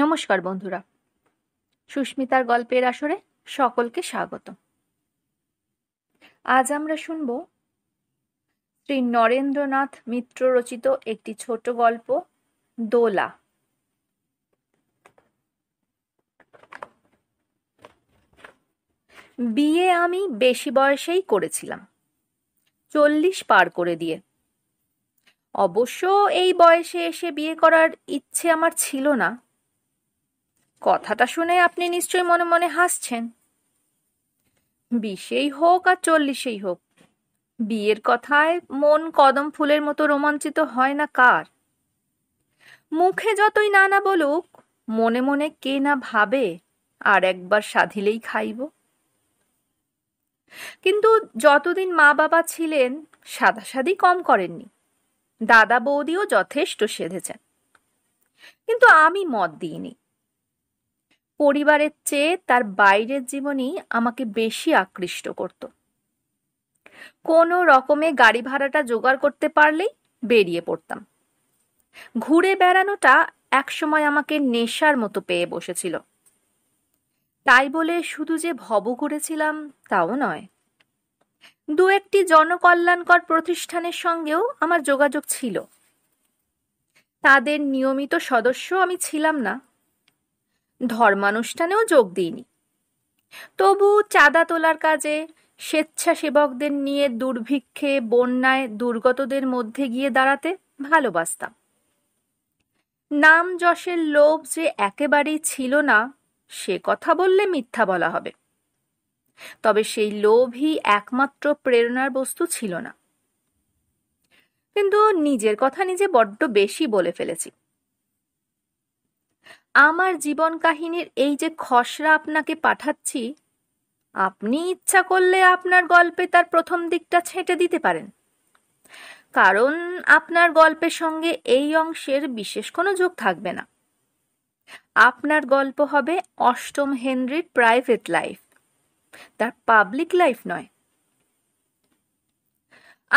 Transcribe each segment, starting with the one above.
নমস্কার বন্ধুরা সুস্মিতার গল্পের আসরে সকলকে স্বাগত আজ আমরা শুনব শ্রী নরেন্দ্রনাথ মিত্র রচিত একটি ছোট গল্প দোলা বিয়ে আমি বেশি বয়সেই করেছিলাম চল্লিশ পার করে দিয়ে অবশ্য এই বয়সে এসে বিয়ে করার ইচ্ছে আমার ছিল না কথাটা শুনে আপনি নিশ্চয়ই মনে মনে হাসছেন বিশেই হোক আর চল্লিশেই হোক বিয়ের কথায় মন কদম ফুলের মতো রোমাঞ্চিত হয় না কার মুখে যতই নানা বলুক মনে মনে কে না ভাবে আর একবার সাধিলেই খাইব কিন্তু যতদিন মা বাবা ছিলেন সাদাসাদি কম করেননি দাদা বৌদিও যথেষ্ট সেধেছেন কিন্তু আমি মত দিইনি পরিবারের চেয়ে তার বাইরের জীবনই আমাকে বেশি আকৃষ্ট করত কোনো রকমে গাড়ি ভাড়াটা জোগাড় করতে পারলেই বেরিয়ে পড়তাম ঘুরে বেড়ানোটা একসময় আমাকে নেশার মতো পেয়ে বসেছিল তাই বলে শুধু যে ভব করেছিলাম তাও নয় দু একটি জনকল্যাণকর প্রতিষ্ঠানের সঙ্গেও আমার যোগাযোগ ছিল তাদের নিয়মিত সদস্য আমি ছিলাম না ধর্মানুষ্ঠানেও যোগ দিইনি তবু চাঁদা তোলার কাজে স্বেচ্ছাসেবকদের নিয়ে দুর্ভিক্ষে বন্যায় দুর্গতদের মধ্যে গিয়ে দাঁড়াতে ভালোবাসতাম নাম যশের লোভ যে একেবারেই ছিল না সে কথা বললে মিথ্যা বলা হবে তবে সেই লোভই একমাত্র প্রেরণার বস্তু ছিল না কিন্তু নিজের কথা নিজে বড্ড বেশি বলে ফেলেছি আমার জীবন কাহিনীর এই যে খসড়া আপনাকে পাঠাচ্ছি আপনি ইচ্ছা করলে আপনার গল্পে তার প্রথম দিকটা ছেঁটে দিতে পারেন কারণ আপনার গল্পের সঙ্গে এই অংশের বিশেষ কোনো যোগ থাকবে না আপনার গল্প হবে অষ্টম হেনরির প্রাইভেট লাইফ তার পাবলিক লাইফ নয়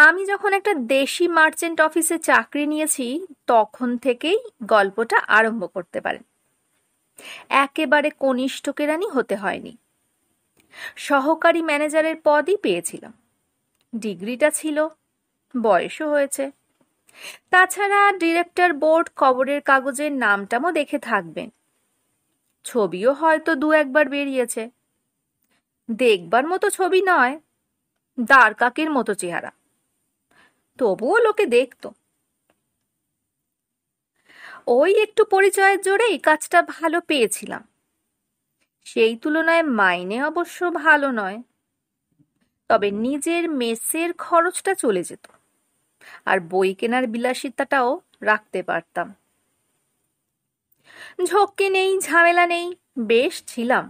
আমি যখন একটা দেশি মার্চেন্ট অফিসে চাকরি নিয়েছি তখন থেকেই গল্পটা আরম্ভ করতে পারেন একেবারে কনিষ্ঠ কেরানি হতে হয়নি সহকারী ম্যানেজারের পদই পেয়েছিলাম ডিগ্রিটা ছিল বয়সও হয়েছে তাছাড়া ডিরেক্টর বোর্ড খবরের কাগজের নামটামও দেখে থাকবেন ছবিও হয়তো দু একবার বেরিয়েছে দেখবার মতো ছবি নয় দ্বার কাকের মতো চেহারা তবুও লোকে দেখতো ওই একটু পরিচয়ের জোরেই কাজটা ভালো পেয়েছিলাম সেই তুলনায় মাইনে অবশ্য ভালো নয় তবে নিজের মেসের খরচটা চলে যেত আর বই কেনার বিলাসিতাটাও রাখতে পারতাম ঝক্কে নেই ঝামেলা নেই বেশ ছিলাম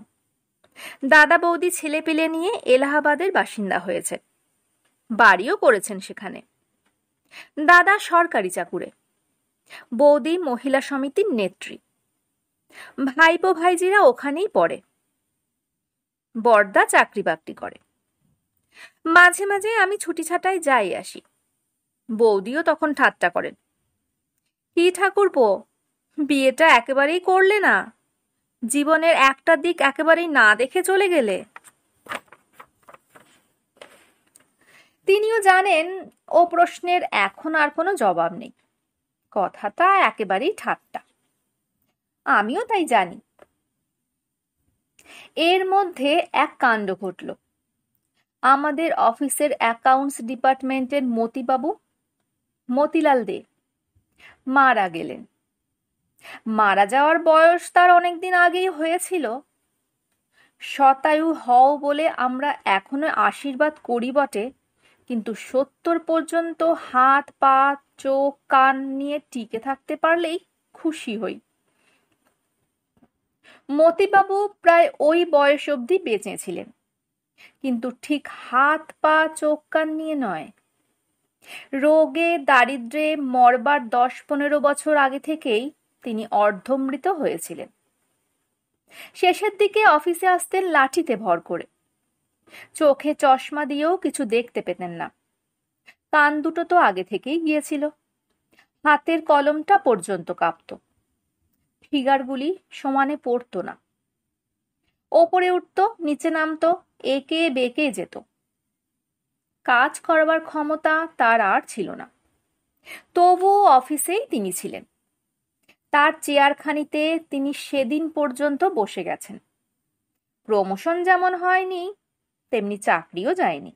দাদা বৌদি ছেলে পেলে নিয়ে এলাহাবাদের বাসিন্দা হয়েছে বাড়িও করেছেন সেখানে দাদা সরকারি চাকুরে বৌদি মহিলা সমিতির নেত্রী ভাইপো ভাইজিরা ওখানেই পড়ে বর্দা চাকরি বাকরি করে মাঝে মাঝে আমি ছুটি ছাটায় যাই আসি বৌদিও তখন ঠাট্টা করেন কি ঠাকুরপো বিয়েটা একেবারেই করলে না জীবনের একটা দিক একেবারেই না দেখে চলে গেলে তিনিও জানেন ও প্রশ্নের এখন আর কোনো জবাব নেই কথাটা একেবারেই ঠাট্টা আমিও তাই জানি এর মধ্যে এক কাণ্ড ঘটল আমাদের অফিসের অ্যাকাউন্টস ডিপার্টমেন্টের মতিবাবু মতিলাল দে মারা গেলেন মারা যাওয়ার বয়স তার অনেকদিন আগেই হয়েছিল শতায়ু হও বলে আমরা এখনো আশীর্বাদ করি বটে কিন্তু সত্তর পর্যন্ত হাত পা চোখ কান নিয়ে টিকে থাকতে পারলেই খুশি হই মতিবাবু প্রায় ওই বয়স অবধি বেঁচেছিলেন কিন্তু ঠিক হাত পা চোখ কান নিয়ে নয় রোগে দারিদ্রে মরবার দশ পনেরো বছর আগে থেকেই তিনি অর্ধমৃত হয়েছিলেন শেষের দিকে অফিসে আসতেন লাঠিতে ভর করে চোখে চশমা দিয়েও কিছু দেখতে পেতেন না কান দুটো তো আগে থেকেই গিয়েছিল হাতের কলমটা পর্যন্ত কাঁপত ফিগারগুলি সমানে পড়ত না ওপরে উঠত নিচে নামত একে বেঁকে যেত কাজ করবার ক্ষমতা তার আর ছিল না তবুও অফিসেই তিনি ছিলেন তার চেয়ারখানিতে তিনি সেদিন পর্যন্ত বসে গেছেন প্রমোশন যেমন হয়নি তেমনি চাকরিও যায়নি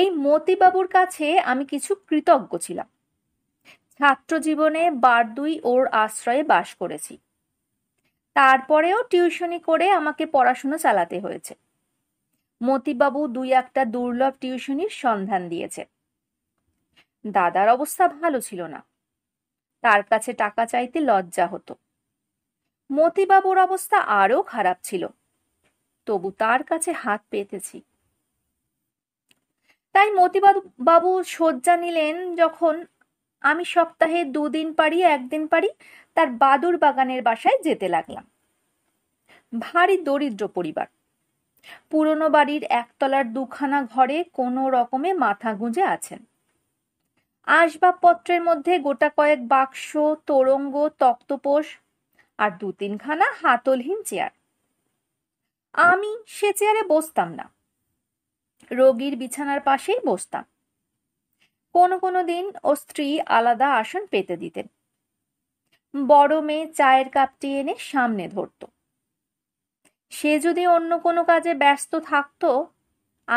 এই মতিবাবুর কাছে আমি কিছু কৃতজ্ঞ ছিলাম ছাত্র জীবনে বার দুই ওর আশ্রয়ে বাস করেছি তারপরেও টিউশনি করে আমাকে পড়াশুনো চালাতে হয়েছে মতিবাবু দুই একটা দুর্লভ টিউশনির সন্ধান দিয়েছে দাদার অবস্থা ভালো ছিল না তার কাছে টাকা চাইতে লজ্জা হতো মতিবাবুর অবস্থা আরও খারাপ ছিল তবু তার কাছে হাত পেতেছি তাই মতিবাবু শয্যা নিলেন যখন আমি সপ্তাহে দুদিন পারি একদিন পারি তার বাদুর বাগানের বাসায় যেতে লাগলাম ভারী দরিদ্র পরিবার পুরনো বাড়ির একতলার দুখানা ঘরে কোনো রকমে মাথা গুঁজে আছেন আসবাবপত্রের মধ্যে গোটা কয়েক বাক্স তোরঙ্গ তক্তপোষ আর দু তিনখানা হাতলহীন চেয়ার আমি সে চেয়ারে বসতাম না রোগীর বিছানার পাশেই বসতাম কোনো কোনো দিন ও স্ত্রী আলাদা আসন পেতে দিতেন বড় মেয়ে চায়ের কাপটি এনে সামনে ধরত সে যদি অন্য কোনো কাজে ব্যস্ত থাকত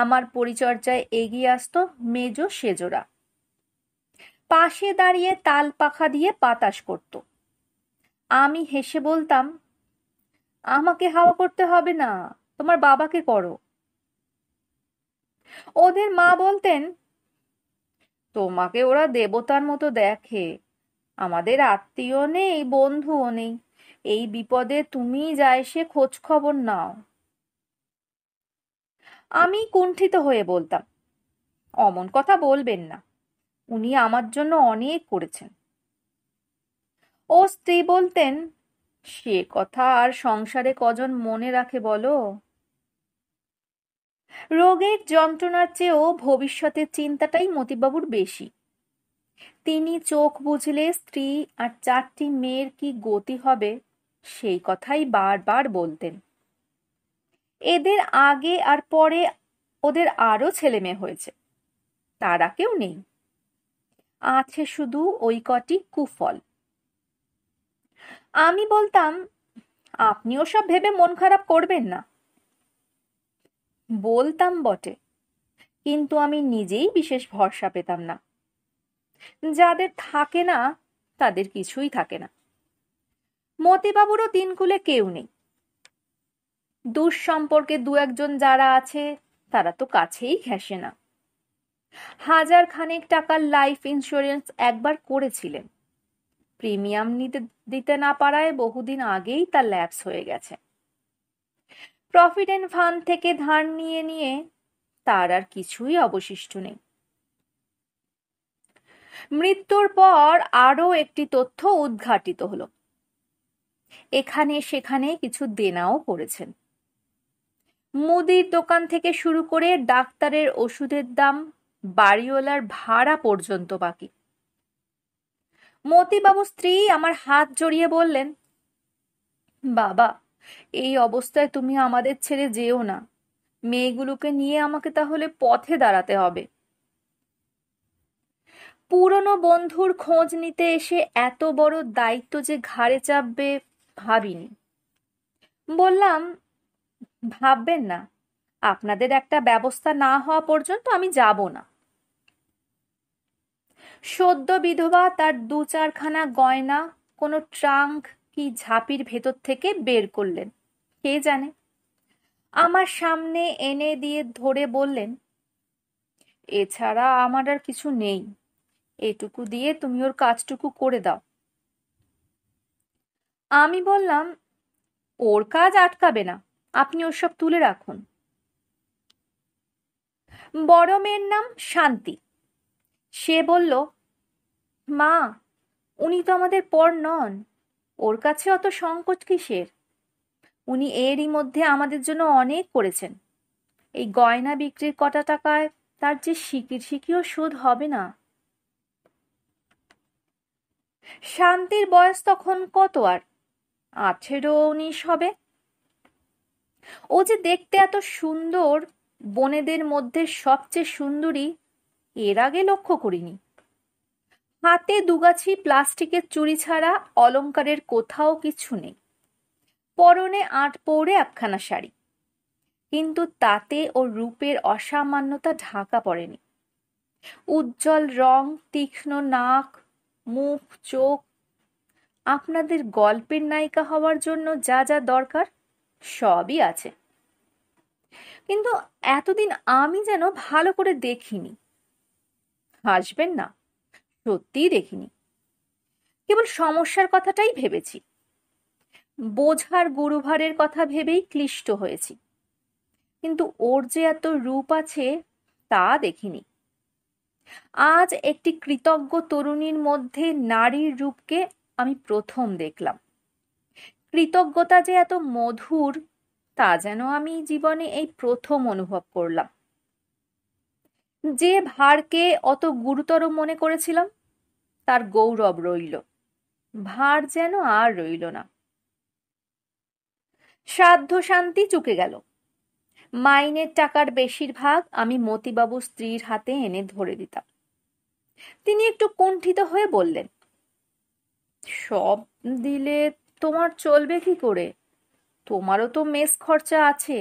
আমার পরিচর্যায় এগিয়ে আসত মেজ সেজোরা পাশে দাঁড়িয়ে তাল পাখা দিয়ে বাতাস করত আমি হেসে বলতাম আমাকে হাওয়া করতে হবে না তোমার বাবাকে করো ওদের মা বলতেন তোমাকে ওরা দেবতার মতো দেখে আমাদের আত্মীয় নেই বন্ধুও নেই এই বিপদে তুমি যা এসে খোঁজ খবর নাও আমি কুণ্ঠিত হয়ে বলতাম অমন কথা বলবেন না উনি আমার জন্য অনেক করেছেন ও স্ত্রী বলতেন সে কথা আর সংসারে কজন মনে রাখে বলো রোগের যন্ত্রণার চেয়েও ভবিষ্যতের চিন্তাটাই মতিবাবুর বেশি তিনি চোখ বুঝলে স্ত্রী আর চারটি মেয়ের কি গতি হবে সেই কথাই বারবার বলতেন এদের আগে আর পরে ওদের আরও মেয়ে হয়েছে তারা কেউ নেই আছে শুধু ওই কটি কুফল আমি বলতাম আপনি ওসব ভেবে মন খারাপ করবেন না বলতাম বটে কিন্তু আমি নিজেই বিশেষ ভরসা পেতাম না যাদের থাকে না তাদের কিছুই থাকে না মতিবাবুরও দিনকুলে কেউ নেই দুঃসম্পর্কে দু একজন যারা আছে তারা তো কাছেই ঘেসে না হাজার খানেক টাকার লাইফ ইন্স্যুরেন্স একবার করেছিলেন প্রিমিয়াম নিতে দিতে না পারায় বহুদিন আগেই তার ল্যাপস হয়ে গেছে প্রভিডেন্ট ফান্ড থেকে ধার নিয়ে নিয়ে তার আর কিছুই অবশিষ্ট নেই মৃত্যুর পর আরও একটি তথ্য উদ্ঘাটিত হলো এখানে সেখানে কিছু দেনাও করেছেন মুদির দোকান থেকে শুরু করে ডাক্তারের ওষুধের দাম বাড়িওয়ালার ভাড়া পর্যন্ত বাকি মতিবাবু স্ত্রী আমার হাত জড়িয়ে বললেন বাবা এই অবস্থায় তুমি আমাদের ছেড়ে যেও না মেয়েগুলোকে নিয়ে আমাকে তাহলে পথে দাঁড়াতে হবে পুরনো বন্ধুর খোঁজ নিতে এসে এত বড় দায়িত্ব যে ঘাড়ে চাপবে ভাবিনি বললাম ভাববেন না আপনাদের একটা ব্যবস্থা না হওয়া পর্যন্ত আমি যাব না সদ্য বিধবা তার দু চারখানা গয়না কোনো ট্রাঙ্ক কি ঝাঁপির ভেতর থেকে বের করলেন কে জানে আমার সামনে এনে দিয়ে ধরে বললেন এছাড়া আমার আর কিছু নেই এটুকু দিয়ে তুমি ওর কাজটুকু করে দাও আমি বললাম ওর কাজ আটকাবে না আপনি ওসব তুলে রাখুন বড় মেয়ের নাম শান্তি সে বলল মা উনি তো আমাদের পর নন ওর কাছে অত সংকোচ কিসের উনি এরই মধ্যে আমাদের জন্য অনেক করেছেন এই গয়না বিক্রির কটা টাকায় তার যে শিকির শিকিও সুদ হবে না শান্তির বয়স তখন কত আর আঠেরো উনিশ হবে ও যে দেখতে এত সুন্দর বনেদের মধ্যে সবচেয়ে সুন্দরী এর আগে লক্ষ্য করিনি হাতে দুগাছি প্লাস্টিকের চুরি ছাড়া অলঙ্কারের কোথাও কিছু নেই পরনে আট পৌরে একখানা শাড়ি কিন্তু তাতে ও রূপের অসামান্যতা ঢাকা পড়েনি উজ্জ্বল রং তীক্ষ্ণ নাক মুখ চোখ আপনাদের গল্পের নায়িকা হওয়ার জন্য যা যা দরকার সবই আছে কিন্তু এতদিন আমি যেন ভালো করে দেখিনি হাসবেন না সত্যিই দেখিনি কেবল সমস্যার কথাটাই ভেবেছি বোঝার গুরুভারের কথা ভেবেই ক্লিষ্ট হয়েছি কিন্তু ওর যে এত রূপ আছে তা দেখিনি আজ একটি কৃতজ্ঞ তরুণীর মধ্যে নারীর রূপকে আমি প্রথম দেখলাম কৃতজ্ঞতা যে এত মধুর তা যেন আমি জীবনে এই প্রথম অনুভব করলাম যে ভারকে অত গুরুতর মনে করেছিলাম তার গৌরব রইল ভার যেন আর রইল না শ্রাদ্ধ শান্তি চুকে গেল মাইনের টাকার বেশিরভাগ আমি মতিবাবু স্ত্রীর হাতে এনে ধরে দিতাম তিনি একটু কুণ্ঠিত হয়ে বললেন সব দিলে তোমার চলবে কি করে তোমারও তো মেস খরচা আছে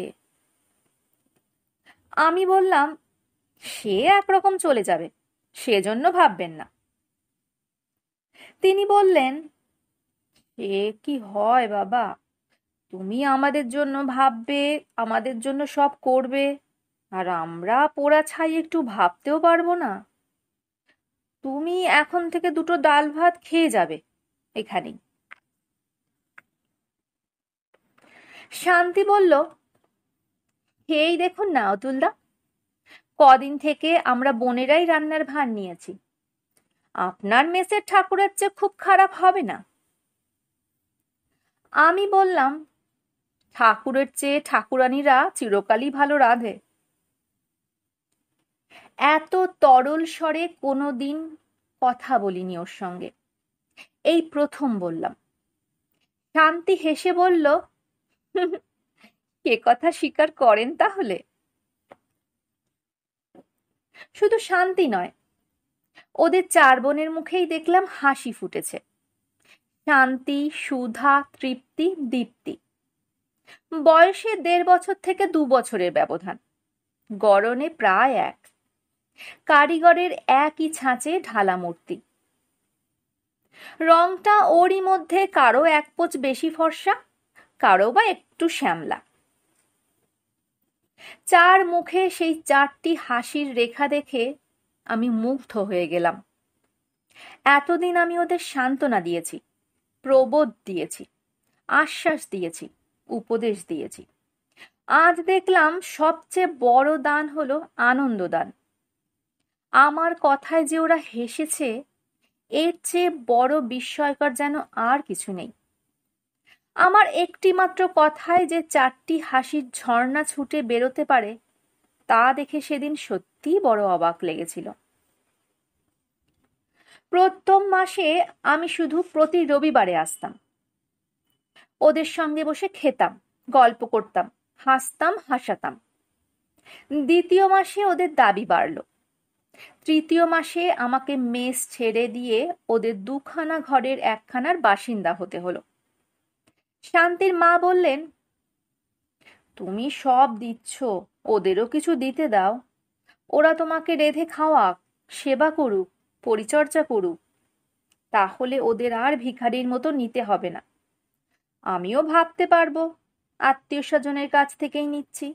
আমি বললাম সে একরকম চলে যাবে সেজন্য ভাববেন না তিনি বললেন সে কি হয় বাবা তুমি আমাদের জন্য ভাববে আমাদের জন্য সব করবে আর আমরা পোড়া ছাই একটু ভাবতেও পারবো না তুমি এখন থেকে দুটো ডাল ভাত খেয়ে যাবে এখানেই শান্তি বলল হেই দেখুন না অতুলদা কদিন থেকে আমরা বোনেরাই রান্নার ভার নিয়েছি আপনার মেসের ঠাকুরের চেয়ে খুব খারাপ হবে না আমি বললাম ঠাকুরের চেয়ে ঠাকুরানীরা চিরকালই ভালো রাঁধে এত তরল স্বরে কোনো দিন কথা বলিনি ওর সঙ্গে এই প্রথম বললাম শান্তি হেসে বলল সে কথা স্বীকার করেন তাহলে শুধু শান্তি নয় ওদের চার বোনের মুখেই দেখলাম হাসি ফুটেছে শান্তি সুধা তৃপ্তি দীপ্তি বয়সে দেড় বছর থেকে দু বছরের ব্যবধান গরনে প্রায় এক কারিগরের একই ছাঁচে ঢালা মূর্তি রংটা ওরই মধ্যে কারো এক পোচ বেশি ফর্সা কারো বা একটু শ্যামলা চার মুখে সেই চারটি হাসির রেখা দেখে আমি মুগ্ধ হয়ে গেলাম এতদিন আমি ওদের সান্ত্বনা দিয়েছি প্রবোধ দিয়েছি আশ্বাস দিয়েছি উপদেশ দিয়েছি আজ দেখলাম সবচেয়ে বড় দান হলো আনন্দ দান আমার কথায় যে ওরা হেসেছে এর চেয়ে বড় বিস্ময়কর যেন আর কিছু নেই আমার একটিমাত্র কথায় যে চারটি হাসির ঝর্ণা ছুটে বেরোতে পারে তা দেখে সেদিন সত্যিই বড় অবাক লেগেছিল প্রথম মাসে আমি শুধু প্রতি রবিবারে আসতাম ওদের সঙ্গে বসে খেতাম গল্প করতাম হাসতাম হাসাতাম দ্বিতীয় মাসে ওদের দাবি বাড়ল তৃতীয় মাসে আমাকে মেস ছেড়ে দিয়ে ওদের দুখানা ঘরের একখানার বাসিন্দা হতে হলো শান্তির মা বললেন তুমি সব দিচ্ছ ওদেরও কিছু দিতে দাও ওরা তোমাকে রেধে খাওয়াক সেবা করুক পরিচর্যা করুক তাহলে ওদের আর ভিখারির মতো নিতে হবে না আমিও ভাবতে পারবো আত্মীয় স্বজনের কাছ থেকেই নিচ্ছি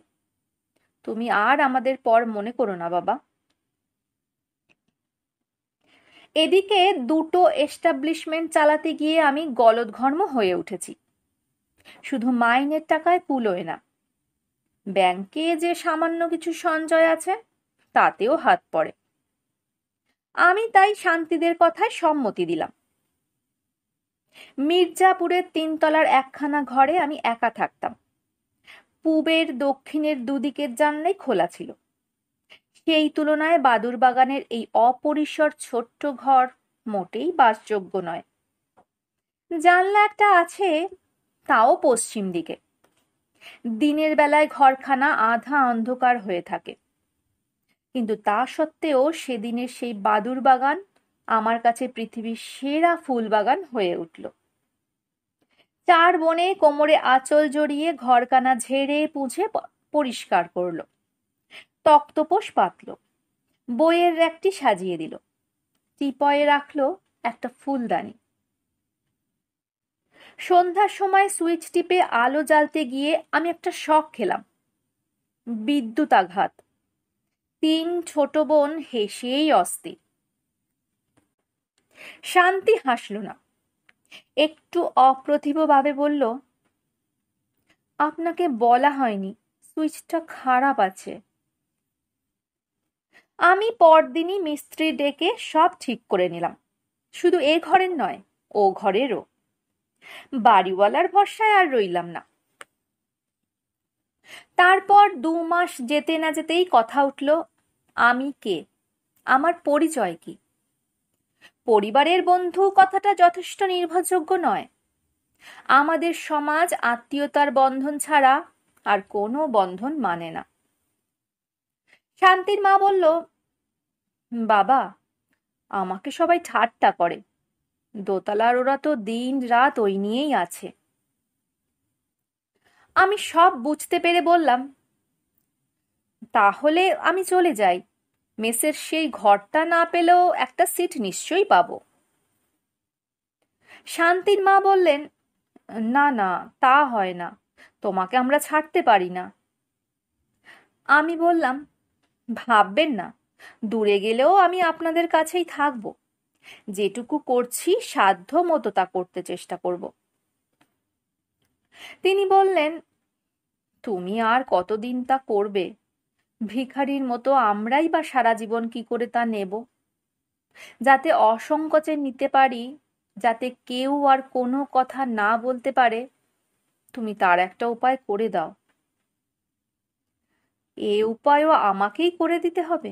তুমি আর আমাদের পর মনে করো না বাবা এদিকে দুটো এস্টাবলিশমেন্ট চালাতে গিয়ে আমি গলদঘর্ম হয়ে উঠেছি শুধু মাইনের টাকায় কুলোয় না ব্যাংকে যে সামান্য কিছু সঞ্চয় আছে তাতেও হাত পড়ে আমি তাই শান্তিদের কথায় সম্মতি দিলাম মির্জাপুরের তিনতলার একখানা ঘরে আমি একা থাকতাম পূবের দক্ষিণের দুদিকের জানলাই খোলা ছিল সেই তুলনায় বাদুর বাগানের এই অপরিসর ছোট্ট ঘর মোটেই বাসযোগ্য নয় জানলা একটা আছে তাও পশ্চিম দিকে দিনের বেলায় ঘরখানা আধা অন্ধকার হয়ে থাকে কিন্তু তা সত্ত্বেও সেদিনের সেই বাদুর বাগান আমার কাছে পৃথিবীর সেরা ফুল বাগান হয়ে উঠল চার বনে কোমরে আঁচল জড়িয়ে ঘরকানা ঝেড়ে পুঁছে পরিষ্কার করল তক্তপোষ পাতল বইয়ের একটি সাজিয়ে দিল টিপয়ে রাখলো একটা ফুলদানি সন্ধ্যার সময় সুইচ টিপে আলো জ্বালতে গিয়ে আমি একটা শখ খেলাম বিদ্যুতাঘাত তিন ছোট বোন হেসেই অস্থির শান্তি হাসল না একটু অপ্রতিভভাবে বলল আপনাকে বলা হয়নি সুইচটা খারাপ আছে আমি পরদিনই মিস্ত্রি ডেকে সব ঠিক করে নিলাম শুধু এ ঘরের নয় ও ঘরেরও বাড়িওয়ালার ভরসায় আর রইলাম না তারপর দু মাস যেতে না যেতেই কথা উঠল আমি কে আমার পরিচয় কি পরিবারের বন্ধু কথাটা যথেষ্ট নির্ভরযোগ্য নয় আমাদের সমাজ আত্মীয়তার বন্ধন ছাড়া আর কোনো বন্ধন মানে না শান্তির মা বলল বাবা আমাকে সবাই ঠাট্টা করে দোতলার ওরা তো দিন রাত ওই নিয়েই আছে আমি সব বুঝতে পেরে বললাম তাহলে আমি চলে যাই মেসের সেই ঘরটা না পেলেও একটা সিট নিশ্চয়ই পাব শান্তির মা বললেন না না তা হয় না তোমাকে আমরা ছাড়তে পারি না আমি বললাম ভাববেন না দূরে গেলেও আমি আপনাদের কাছেই থাকবো যেটুকু করছি সাধ্য মতো তা করতে চেষ্টা করব তিনি বললেন তুমি আর কতদিন তা করবে ভিখারির মতো আমরাই বা সারা জীবন কি করে তা নেব যাতে অসংকোচে নিতে পারি যাতে কেউ আর কোনো কথা না বলতে পারে তুমি তার একটা উপায় করে দাও এ উপায়ও আমাকেই করে দিতে হবে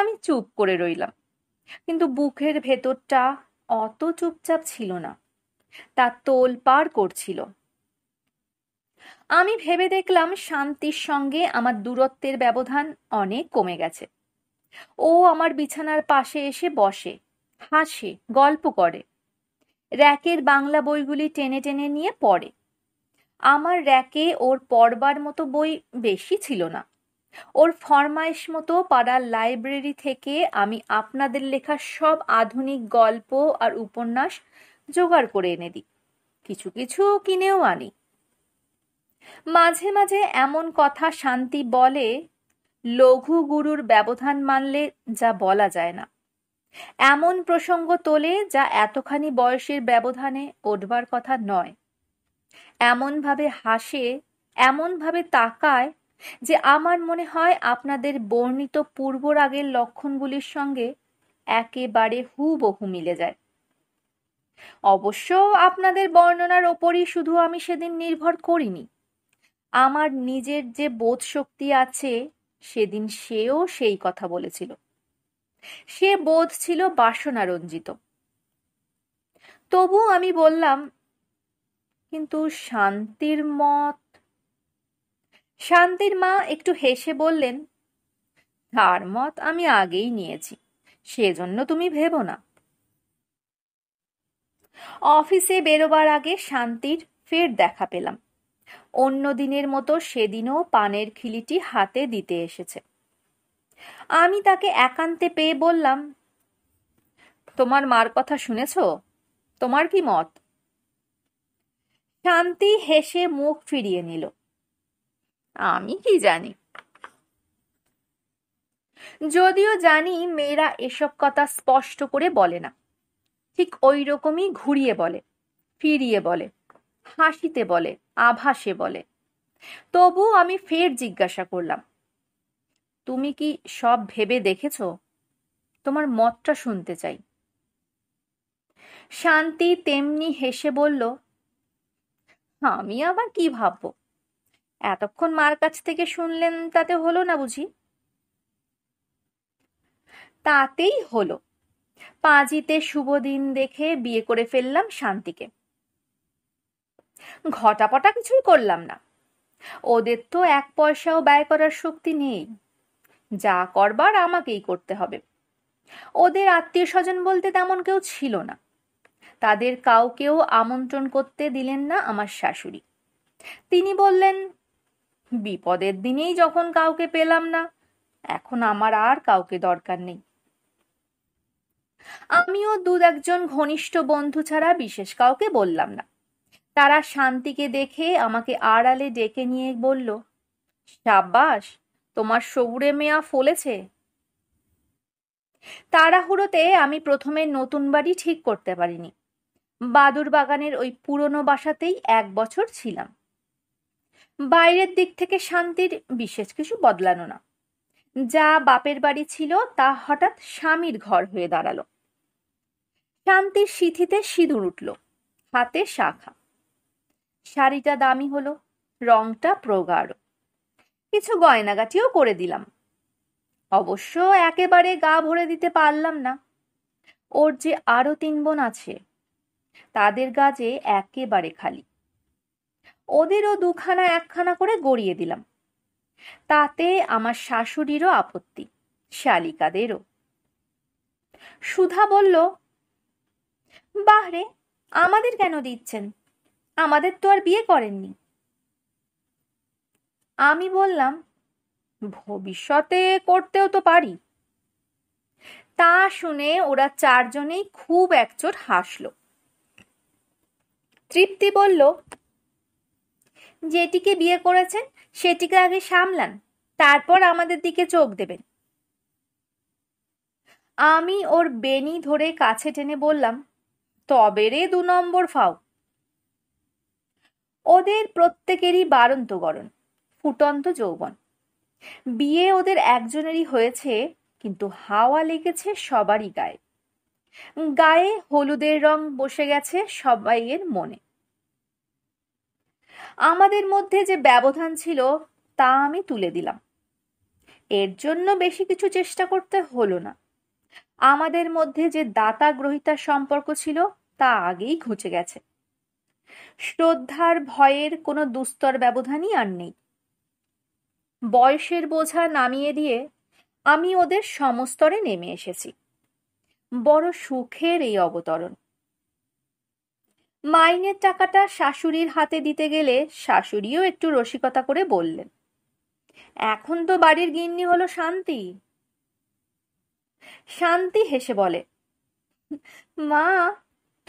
আমি চুপ করে রইলাম কিন্তু বুকের ভেতরটা অত চুপচাপ ছিল না তার তোল পার করছিল আমি ভেবে দেখলাম শান্তির সঙ্গে আমার দূরত্বের ব্যবধান অনেক কমে গেছে ও আমার বিছানার পাশে এসে বসে হাসে গল্প করে র্যাকের বাংলা বইগুলি টেনে টেনে নিয়ে পড়ে আমার র্যাকে ওর পড়বার মতো বই বেশি ছিল না ওর ফরমাইশ মতো পাড়ার লাইব্রেরি থেকে আমি আপনাদের লেখা সব আধুনিক গল্প আর উপন্যাস জোগাড় করে এনে দিই কিছু কিছু কিনেও আনি মাঝে মাঝে এমন কথা শান্তি বলে লঘু গুরুর ব্যবধান মানলে যা বলা যায় না এমন প্রসঙ্গ তোলে যা এতখানি বয়সের ব্যবধানে ওঠবার কথা নয় এমনভাবে হাসে এমনভাবে তাকায় যে আমার মনে হয় আপনাদের বর্ণিত পূর্ব রাগের লক্ষণগুলির সঙ্গে একেবারে হুবহু মিলে যায় অবশ্য আপনাদের বর্ণনার ওপরই শুধু আমি সেদিন নির্ভর করিনি আমার নিজের যে বোধ শক্তি আছে সেদিন সেও সেই কথা বলেছিল সে বোধ ছিল বাসনারঞ্জিত তবু আমি বললাম কিন্তু শান্তির মত শান্তির মা একটু হেসে বললেন তার মত আমি আগেই নিয়েছি সেজন্য তুমি ভেবো না অফিসে বেরোবার আগে শান্তির ফের দেখা পেলাম অন্য দিনের মতো সেদিনও পানের খিলিটি হাতে দিতে এসেছে আমি তাকে একান্তে পেয়ে বললাম তোমার মার কথা শুনেছ তোমার কি মত শান্তি হেসে মুখ ফিরিয়ে নিল আমি কি জানি যদিও জানি মেয়েরা এসব কথা স্পষ্ট করে বলে না ঠিক ওই রকমই ঘুরিয়ে বলে ফিরিয়ে বলে হাসিতে বলে আভাসে বলে তবু আমি ফের জিজ্ঞাসা করলাম তুমি কি সব ভেবে দেখেছ তোমার মতটা শুনতে চাই শান্তি তেমনি হেসে বলল আমি আবার কি ভাববো এতক্ষণ মার কাছ থেকে শুনলেন তাতে হলো না বুঝি তাতেই হলো পাঁজিতে শুভ দিন দেখে বিয়ে করে ফেললাম শান্তিকে ঘটাপটা কিছুই করলাম না ওদের তো এক পয়সাও ব্যয় করার শক্তি নেই যা করবার আমাকেই করতে হবে ওদের আত্মীয় স্বজন বলতে তেমন কেউ ছিল না তাদের কাউকেও আমন্ত্রণ করতে দিলেন না আমার শাশুড়ি তিনি বললেন বিপদের দিনেই যখন কাউকে পেলাম না এখন আমার আর কাউকে দরকার নেই আমিও দু একজন ঘনিষ্ঠ বন্ধু ছাড়া বিশেষ কাউকে বললাম না তারা শান্তিকে দেখে আমাকে আড়ালে ডেকে নিয়ে বলল সাব্বাস তোমার সবুরে মেয়া ফলেছে তাড়াহুড়োতে আমি প্রথমে নতুন বাড়ি ঠিক করতে পারিনি বাদুর বাগানের ওই পুরনো বাসাতেই এক বছর ছিলাম বাইরের দিক থেকে শান্তির বিশেষ কিছু বদলানো না যা বাপের বাড়ি ছিল তা হঠাৎ স্বামীর ঘর হয়ে দাঁড়ালো শান্তির সিথিতে সিঁদুর উঠল হাতে শাখা শাড়িটা দামি হলো রংটা প্রগাঢ় কিছু গয়নাগাটিও করে দিলাম অবশ্য একেবারে গা ভরে দিতে পারলাম না ওর যে আরও তিন বোন আছে তাদের গাজে একেবারে খালি ওদেরও দুখানা একখানা করে গড়িয়ে দিলাম তাতে আমার শাশুড়িরও আপত্তি শালিকাদেরও সুধা বলল বাহরে আমাদের কেন দিচ্ছেন আমাদের তো আর বিয়ে করেননি আমি বললাম ভবিষ্যতে করতেও তো পারি তা শুনে ওরা চারজনেই খুব একচোট হাসল তৃপ্তি বলল যেটিকে বিয়ে করেছেন সেটিকে আগে সামলান তারপর আমাদের দিকে চোখ দেবেন আমি ওর বেনি ধরে কাছে টেনে বললাম তবে রে দু নম্বর ফাও ওদের প্রত্যেকেরই বারন্ত গরণ ফুটন্ত যৌবন বিয়ে ওদের একজনেরই হয়েছে কিন্তু হাওয়া লেগেছে সবারই গায়ে গায়ে হলুদের রং বসে গেছে সবাইয়ের মনে আমাদের মধ্যে যে ব্যবধান ছিল তা আমি তুলে দিলাম এর জন্য বেশি কিছু চেষ্টা করতে হলো না আমাদের মধ্যে যে দাতা গ্রহিতার সম্পর্ক ছিল তা আগেই ঘুচে গেছে শ্রদ্ধার ভয়ের কোনো দুস্তর ব্যবধানই আর নেই বয়সের বোঝা নামিয়ে দিয়ে আমি ওদের সমস্তরে নেমে এসেছি বড় সুখের এই অবতরণ মাইনের টাকাটা শাশুড়ির হাতে দিতে গেলে শাশুড়িও একটু রসিকতা করে বললেন এখন তো বাড়ির গিন্নি হলো শান্তি শান্তি হেসে বলে মা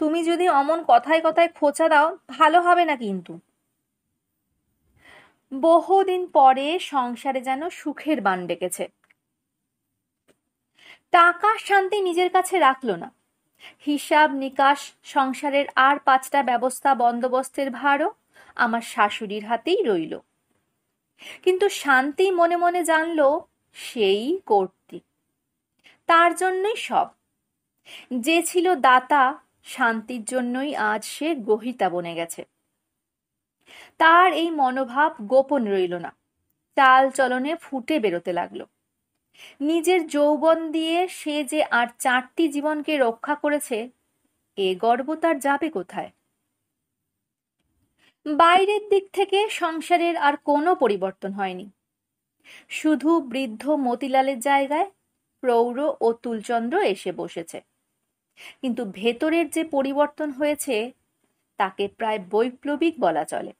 তুমি যদি অমন কথায় কথায় খোঁচা দাও ভালো হবে না কিন্তু বহুদিন পরে সংসারে যেন সুখের বান ডেকেছে টাকা শান্তি নিজের কাছে রাখল না হিসাব নিকাশ সংসারের আর পাঁচটা ব্যবস্থা বন্দোবস্তের ভারও আমার শাশুড়ির হাতেই রইল কিন্তু শান্তি মনে মনে জানল সেই কর্তি তার জন্যই সব যে ছিল দাতা শান্তির জন্যই আজ সে গহিতা বনে গেছে তার এই মনোভাব গোপন রইল না চাল চলনে ফুটে বেরোতে লাগলো নিজের যৌবন দিয়ে সে যে আর চারটি জীবনকে রক্ষা করেছে এ গর্ব তার যাবে কোথায় বাইরের দিক থেকে সংসারের আর কোনো পরিবর্তন হয়নি শুধু বৃদ্ধ মতিলালের জায়গায় প্রৌঢ় ও তুলচন্দ্র এসে বসেছে কিন্তু ভেতরের যে পরিবর্তন হয়েছে তাকে প্রায় বৈপ্লবিক বলা চলে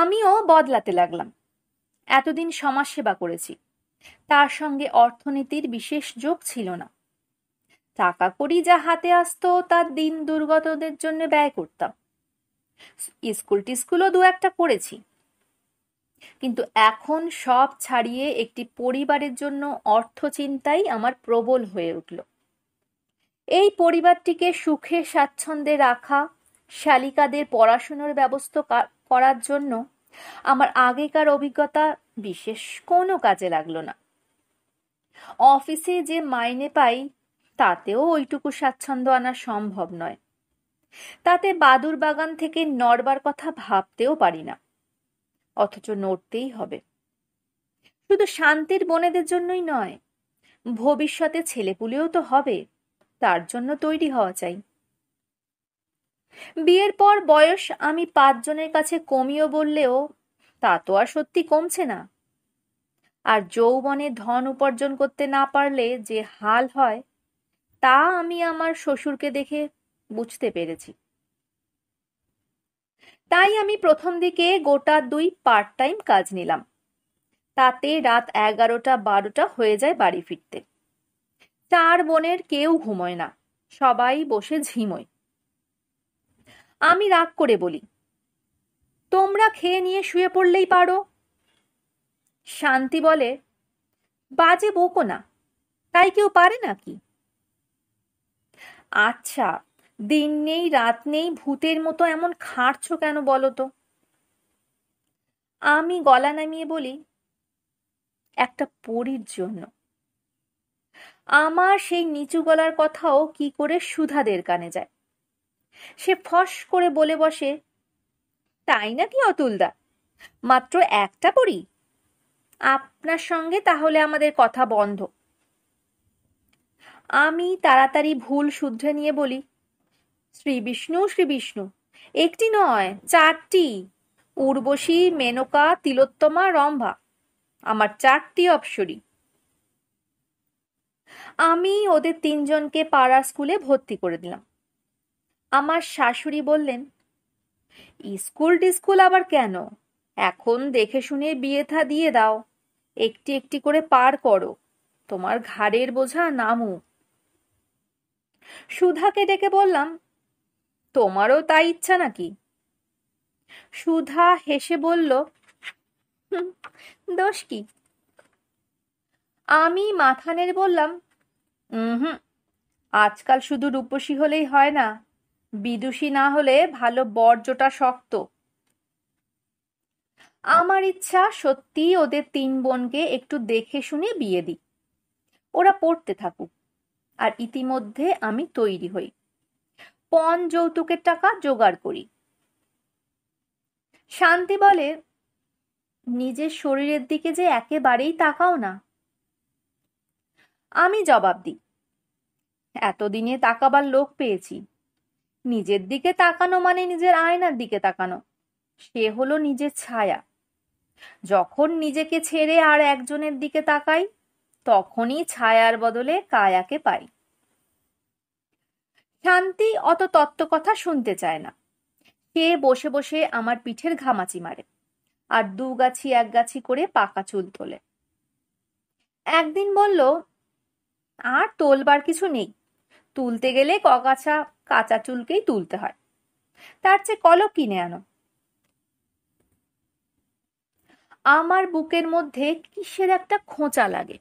আমিও বদলাতে লাগলাম এতদিন সমাজ সেবা করেছি তার সঙ্গে অর্থনীতির বিশেষ যোগ ছিল না টাকা করি যা হাতে আসতো তার দিন দুর্গতদের জন্য ব্যয় করতাম স্কুল টিস্কুলও দু একটা করেছি কিন্তু এখন সব ছাড়িয়ে একটি পরিবারের জন্য অর্থ চিন্তাই আমার প্রবল হয়ে উঠল এই পরিবারটিকে সুখে স্বাচ্ছন্দ্যে রাখা শালিকাদের পড়াশুনোর ব্যবস্থা করার জন্য আমার আগেকার অভিজ্ঞতা বিশেষ কোনো কাজে লাগলো না অফিসে যে মাইনে পাই তাতেও ওইটুকু স্বাচ্ছন্দ্য আনা সম্ভব নয় তাতে বাদুর বাগান থেকে নড়বার কথা ভাবতেও পারি না অথচ নড়তেই হবে শুধু শান্তির বনেদের জন্যই নয় ভবিষ্যতে ছেলেপুলেও তো হবে তার জন্য তৈরি হওয়া চাই বিয়ের পর বয়স আমি পাঁচজনের কাছে কমিও বললেও তা তো আর সত্যি কমছে না আর যৌবনে ধন উপার্জন করতে না পারলে যে হাল হয় তা আমি আমার শ্বশুরকে দেখে বুঝতে পেরেছি তাই আমি প্রথম দিকে গোটা দুই পার্ট টাইম কাজ নিলাম তাতে রাত এগারোটা বারোটা হয়ে যায় বাড়ি ফিরতে চার বোনের কেউ ঘুমোয় না সবাই বসে ঝিমোয় আমি রাগ করে বলি তোমরা খেয়ে নিয়ে শুয়ে পড়লেই পারো শান্তি বলে বাজে বোকো না তাই কেউ পারে নাকি আচ্ছা দিন নেই রাত নেই ভূতের মতো এমন খাটছ কেন বলো তো আমি গলা নামিয়ে বলি একটা পরির জন্য আমার সেই নিচু গলার কথাও কি করে সুধাদের কানে যায় সে ফস করে বলে বসে তাই নাকি অতুলদা মাত্র একটা পড়ি আপনার সঙ্গে তাহলে আমাদের কথা বন্ধ আমি তাড়াতাড়ি ভুল শুদ্ধে নিয়ে বলি শ্রী বিষ্ণু শ্রী বিষ্ণু একটি নয় চারটি উর্বশী মেনকা তিলোত্তমা রম্ভা আমার চারটি অপসরী আমি ওদের তিনজনকে পাড়ার স্কুলে ভর্তি করে দিলাম আমার শাশুড়ি বললেন স্কুল টিস্কুল আবার কেন এখন দেখে শুনে বিয়ে থা দিয়ে দাও একটি একটি করে পার করো তোমার ঘাড়ের বোঝা নামু সুধাকে ডেকে বললাম তোমারও তাই ইচ্ছা নাকি সুধা হেসে বলল দোষ কি আমি মাথানের বললাম হুম আজকাল শুধু রূপসী হলেই হয় না বিদুষী না হলে ভালো বর্জ্যটা শক্ত আমার ইচ্ছা সত্যি ওদের তিন বোনকে একটু দেখে শুনে বিয়ে দিই ওরা পড়তে থাকুক আর ইতিমধ্যে আমি তৈরি হই পণ যৌতুকের টাকা জোগাড় করি শান্তি বলে নিজের শরীরের দিকে যে একেবারেই তাকাও না আমি জবাব দিই এতদিনে তাকাবার লোক পেয়েছি নিজের দিকে তাকানো মানে নিজের আয়নার দিকে তাকানো সে হলো নিজের ছায়া যখন নিজেকে ছেড়ে আর একজনের দিকে তাকাই তখনই ছায়ার বদলে কায়াকে পাই শান্তি অত তত্ত্ব কথা শুনতে চায় না সে বসে বসে আমার পিঠের ঘামাচি মারে আর দু গাছি এক গাছি করে পাকা চুল তোলে একদিন বলল আর তোলবার কিছু নেই তুলতে গেলে ককাছা কাঁচা চুলকেই তুলতে হয় তার চেয়ে কলক কিনে আনো আমার বুকের মধ্যে কিসের একটা খোঁচা লাগে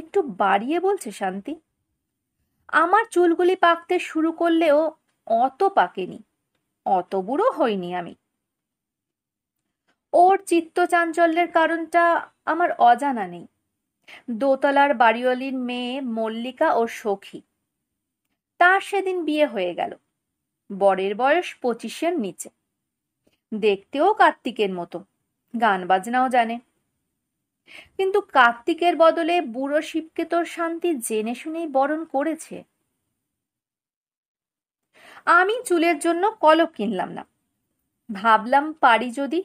একটু বাড়িয়ে বলছে শান্তি আমার চুলগুলি পাকতে শুরু করলেও অত পাকেনি অত বুড়ো হইনি আমি ওর চিত্ত চাঞ্চল্যের কারণটা আমার অজানা নেই দোতলার বাড়িওয়ালির মেয়ে মল্লিকা ও সখী তার সেদিন বিয়ে হয়ে গেল বরের বয়স পঁচিশের নিচে দেখতেও কার্তিকের মতো গান বাজনাও জানে কিন্তু কার্তিকের বদলে বুড়ো শিবকে তোর শান্তি জেনে শুনেই বরণ করেছে আমি চুলের জন্য কলপ কিনলাম না ভাবলাম পারি যদি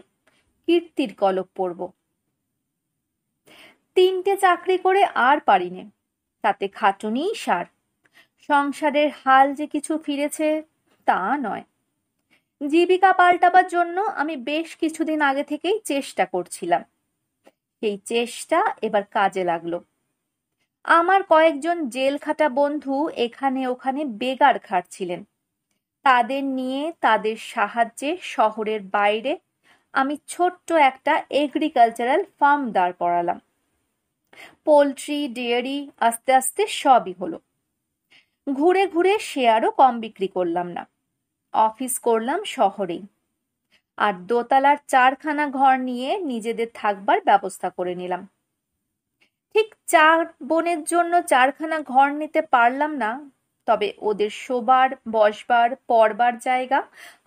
কীর্তির কলপ পরবো তিনটে চাকরি করে আর পারিনে তাতে খাটুনিই সার সংসারের হাল যে কিছু ফিরেছে তা নয় জীবিকা পাল্টাবার জন্য আমি বেশ কিছুদিন আগে থেকেই চেষ্টা করছিলাম সেই চেষ্টা এবার কাজে লাগলো আমার কয়েকজন জেল খাটা বন্ধু এখানে ওখানে বেগার খাটছিলেন তাদের নিয়ে তাদের সাহায্যে শহরের বাইরে আমি ছোট্ট একটা এগ্রিকালচারাল ফার্ম দাঁড় করালাম পোলট্রি ডেয়ারি আস্তে আস্তে সবই হলো ঘুরে ঘুরে শেয়ারও কম বিক্রি করলাম না অফিস করলাম শহরেই আর দোতলার চারখানা ঘর নিয়ে নিজেদের থাকবার ব্যবস্থা করে নিলাম ঠিক চার বোনের জন্য চারখানা ঘর নিতে পারলাম না তবে ওদের শোবার বসবার পড়বার জায়গা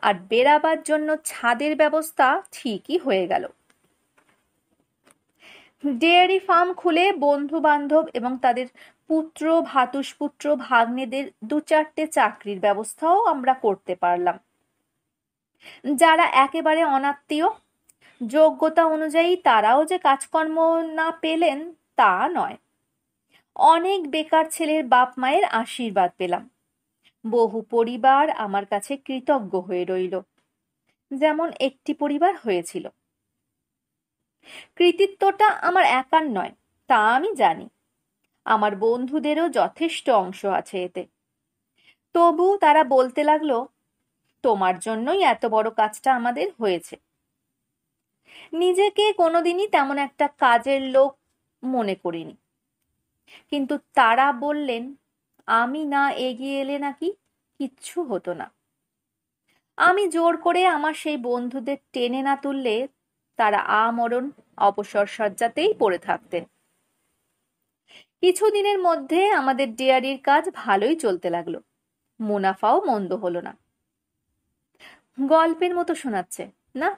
আর বেড়াবার জন্য ছাদের ব্যবস্থা ঠিকই হয়ে গেল ডেয়ারি ফার্ম খুলে বন্ধু বান্ধব এবং তাদের পুত্র ভাতুষপুত্র ভাগ্নেদের দু চারটে চাকরির ব্যবস্থাও আমরা করতে পারলাম যারা একেবারে অনাত্মীয় যোগ্যতা অনুযায়ী তারাও যে কাজকর্ম না পেলেন তা নয় অনেক বেকার ছেলের বাপ মায়ের আশীর্বাদ পেলাম বহু পরিবার আমার কাছে কৃতজ্ঞ হয়ে রইল যেমন একটি পরিবার হয়েছিল কৃতিত্বটা আমার একার নয় তা আমি জানি আমার বন্ধুদেরও যথেষ্ট অংশ আছে এতে তবু তারা বলতে লাগলো তোমার জন্যই এত বড় কাজটা আমাদের হয়েছে নিজেকে কোনোদিনই তেমন একটা কাজের লোক মনে করিনি কিন্তু তারা বললেন আমি না এগিয়ে এলে নাকি কিচ্ছু হতো না আমি জোর করে আমার সেই বন্ধুদের টেনে না তুললে তারা আমরণ অবসর সজ্জাতেই পড়ে থাকতেন কিছুদিনের মধ্যে আমাদের ডেয়ারির কাজ ভালোই চলতে লাগলো মুনাফাও মন্দ হলো না গল্পের মতো শোনাচ্ছে না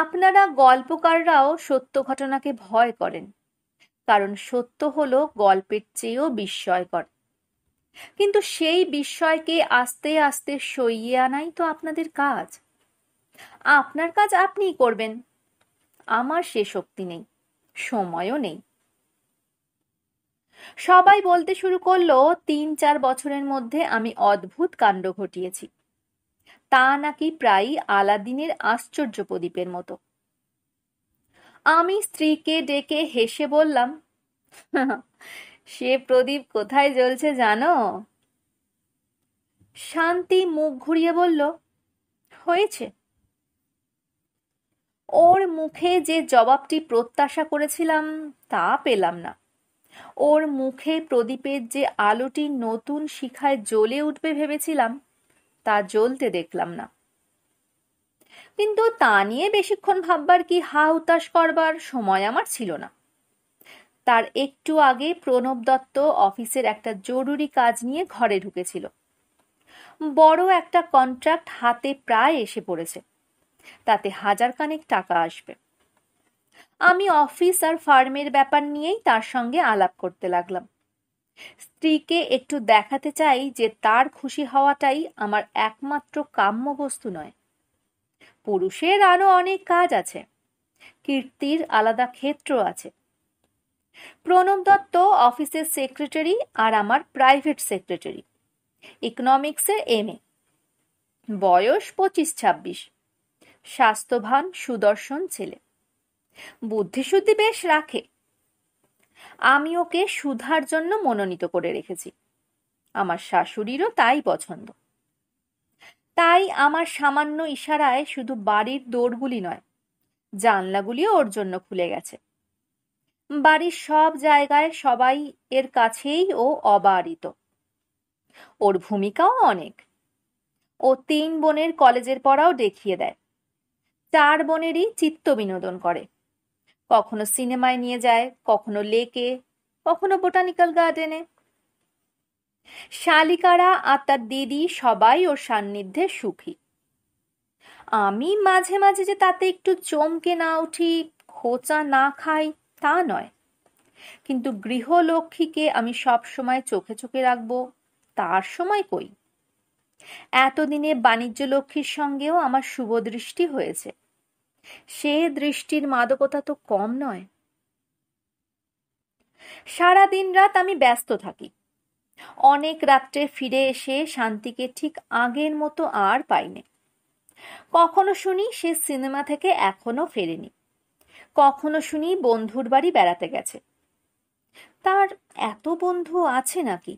আপনারা গল্পকাররাও সত্য ঘটনাকে ভয় করেন কারণ সত্য হলো গল্পের চেয়েও বিস্ময়কর কিন্তু সেই বিস্ময়কে আস্তে আস্তে সইয়ে আনাই তো আপনাদের কাজ আপনার কাজ আপনিই করবেন আমার সে শক্তি নেই সময়ও নেই সবাই বলতে শুরু করলো তিন চার বছরের মধ্যে আমি অদ্ভুত কাণ্ড ঘটিয়েছি তা নাকি প্রায়ই আলাদিনের আশ্চর্য প্রদীপের মতো আমি স্ত্রীকে ডেকে হেসে বললাম সে প্রদীপ কোথায় জ্বলছে জানো শান্তি মুখ ঘুরিয়ে বলল হয়েছে ওর মুখে যে জবাবটি প্রত্যাশা করেছিলাম তা পেলাম না ওর মুখে প্রদীপের যে আলোটি নতুন শিখায় জ্বলে উঠবে ভেবেছিলাম তা জ্বলতে দেখলাম না কিন্তু তা নিয়ে বেশিক্ষণ ভাববার কি হা উতাস করবার সময় আমার ছিল না তার একটু আগে প্রণব দত্ত অফিসের একটা জরুরি কাজ নিয়ে ঘরে ঢুকেছিল বড় একটা কন্ট্রাক্ট হাতে প্রায় এসে পড়েছে তাতে হাজার কানেক টাকা আসবে আমি অফিস আর ফার্মের ব্যাপার নিয়েই তার সঙ্গে আলাপ করতে লাগলাম স্ত্রীকে একটু দেখাতে চাই যে তার খুশি হওয়াটাই আমার একমাত্র কাম্য বস্তু নয় পুরুষের আরও অনেক কাজ আছে কীর্তির আলাদা ক্ষেত্র আছে প্রণব দত্ত অফিসের সেক্রেটারি আর আমার প্রাইভেট সেক্রেটারি ইকোনমিক্সে এম এ বয়স পঁচিশ ছাব্বিশ স্বাস্থ্যবান সুদর্শন ছেলে বুদ্ধিশুদ্ধি বেশ রাখে আমি ওকে সুধার জন্য মনোনীত করে রেখেছি আমার শাশুড়িরও তাই পছন্দ তাই আমার সামান্য ইশারায় শুধু বাড়ির দৌড়গুলি নয় জানলাগুলিও ওর জন্য খুলে গেছে বাড়ির সব জায়গায় সবাই এর কাছেই ও অবারিত ওর ভূমিকাও অনেক ও তিন বোনের কলেজের পড়াও দেখিয়ে দেয় চার বোনেরই চিত্ত বিনোদন করে কখনো সিনেমায় নিয়ে যায় কখনো লেকে কখনো বোটানিক্যাল গার্ডেনে শালিকারা আর তার দিদি সবাই ওর সান্নিধ্যে সুখী আমি মাঝে মাঝে যে তাতে একটু চমকে না উঠি খোঁচা না খাই তা নয় কিন্তু গৃহলক্ষ্মীকে আমি সব সময় চোখে চোখে রাখবো তার সময় কই এতদিনে বাণিজ্য লক্ষ্মীর সঙ্গেও আমার শুভদৃষ্টি হয়েছে সে দৃষ্টির মাদকতা তো কম নয় সারা দিন রাত আমি ব্যস্ত থাকি অনেক রাত্রে ফিরে এসে শান্তিকে ঠিক আগের মতো আর পাইনি কখনো শুনি সে সিনেমা থেকে এখনো ফেরেনি কখনো শুনি বন্ধুর বাড়ি বেড়াতে গেছে তার এত বন্ধু আছে নাকি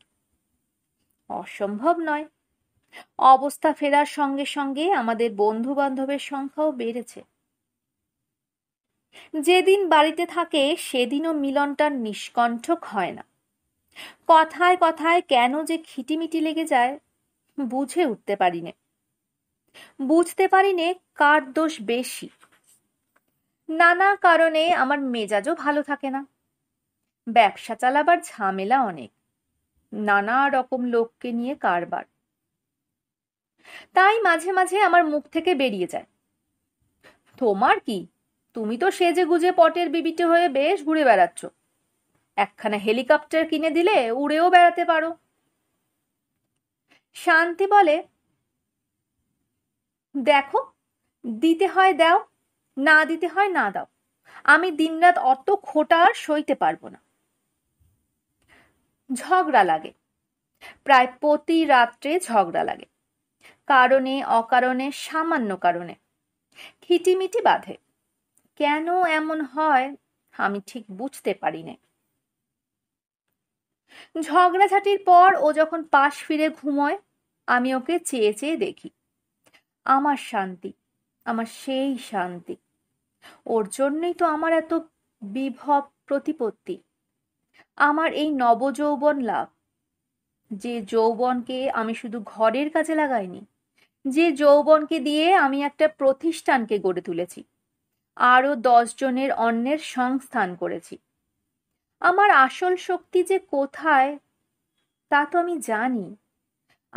অসম্ভব নয় অবস্থা ফেরার সঙ্গে সঙ্গে আমাদের বন্ধু বান্ধবের সংখ্যাও বেড়েছে যেদিন বাড়িতে থাকে সেদিনও মিলনটা নিষ্কণ্ঠক হয় না কথায় কথায় কেন যে খিটিমিটি লেগে যায় বুঝে উঠতে পারিনে বুঝতে পারিনে কার দোষ বেশি নানা কারণে আমার মেজাজও ভালো থাকে না ব্যবসা চালাবার ঝামেলা অনেক নানা রকম লোককে নিয়ে কারবার তাই মাঝে মাঝে আমার মুখ থেকে বেরিয়ে যায় তোমার কি তুমি তো সেজে গুজে পটের বিবিটে হয়ে বেশ ঘুরে বেড়াচ্ছ একখানা হেলিকপ্টার কিনে দিলে উড়েও বেড়াতে পারো শান্তি বলে দেখো দিতে হয় দাও না দিতে হয় না দাও আমি দিনরাত অত খোটা আর সইতে পারবো না ঝগড়া লাগে প্রায় প্রতি রাত্রে ঝগড়া লাগে কারণে অকারণে সামান্য কারণে খিটিমিটি বাঁধে কেন এমন হয় আমি ঠিক বুঝতে পারি না ঝগড়াঝাটির পর ও যখন পাশ ফিরে ঘুমোয় আমি ওকে চেয়ে চেয়ে দেখি আমার শান্তি আমার সেই শান্তি ওর জন্যই তো আমার এত বিভব প্রতিপত্তি আমার এই নবযৌবন লাভ যে যৌবনকে আমি শুধু ঘরের কাজে লাগাইনি যে যৌবনকে দিয়ে আমি একটা প্রতিষ্ঠানকে গড়ে তুলেছি আরও দশজনের অন্যের সংস্থান করেছি আমার আসল শক্তি যে কোথায় তা তো আমি জানি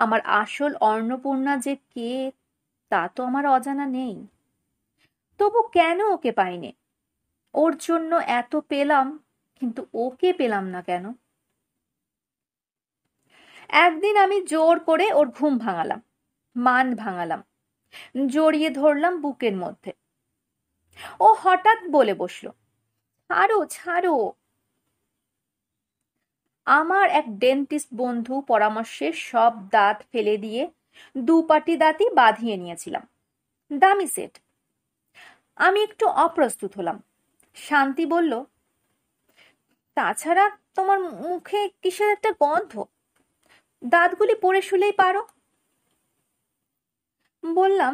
আমার আসল অন্নপূর্ণা যে কে তা তো আমার অজানা নেই তবু কেন ওকে পাইনি ওর জন্য এত পেলাম কিন্তু ওকে পেলাম না কেন একদিন আমি জোর করে ওর ঘুম ভাঙালাম মান ভাঙালাম জড়িয়ে ধরলাম বুকের মধ্যে ও হঠাৎ বলে বসল ছাড়ো ছাড়ো আমার এক ডেন্টিস্ট বন্ধু পরামর্শে সব দাঁত ফেলে দিয়ে দুপাটি দাঁতই বাঁধিয়ে নিয়েছিলাম দামি সেট আমি একটু অপ্রস্তুত হলাম শান্তি বলল তাছাড়া তোমার মুখে কিসের একটা গন্ধ দাঁতগুলি পরে শুলেই পারো বললাম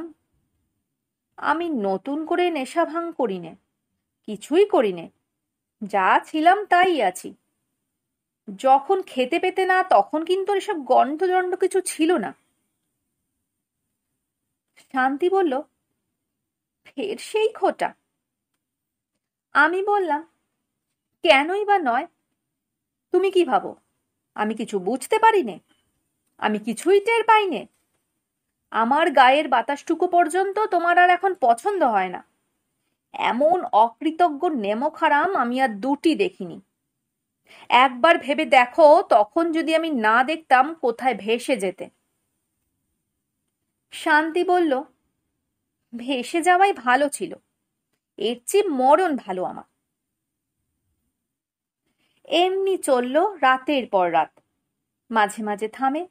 আমি নতুন করে নেশা ভাঙ করি নে কিছুই করি নে যা ছিলাম তাই আছি যখন খেতে পেতে না তখন কিন্তু এসব গণ্ডদণ্ড কিছু ছিল না শান্তি বলল ফের সেই খোটা আমি বললাম কেনই বা নয় তুমি কি ভাবো আমি কিছু বুঝতে পারি নে আমি কিছুই টের পাইনে আমার গায়ের বাতাসটুকু পর্যন্ত তোমার আর এখন পছন্দ হয় না এমন অকৃতজ্ঞ খারাম আমি আর দুটি দেখিনি একবার ভেবে দেখো তখন যদি আমি না দেখতাম কোথায় ভেসে যেতে শান্তি বলল ভেসে যাওয়াই ভালো ছিল এর চেয়ে মরণ ভালো আমার এমনি চলল রাতের পর রাত মাঝে মাঝে থামে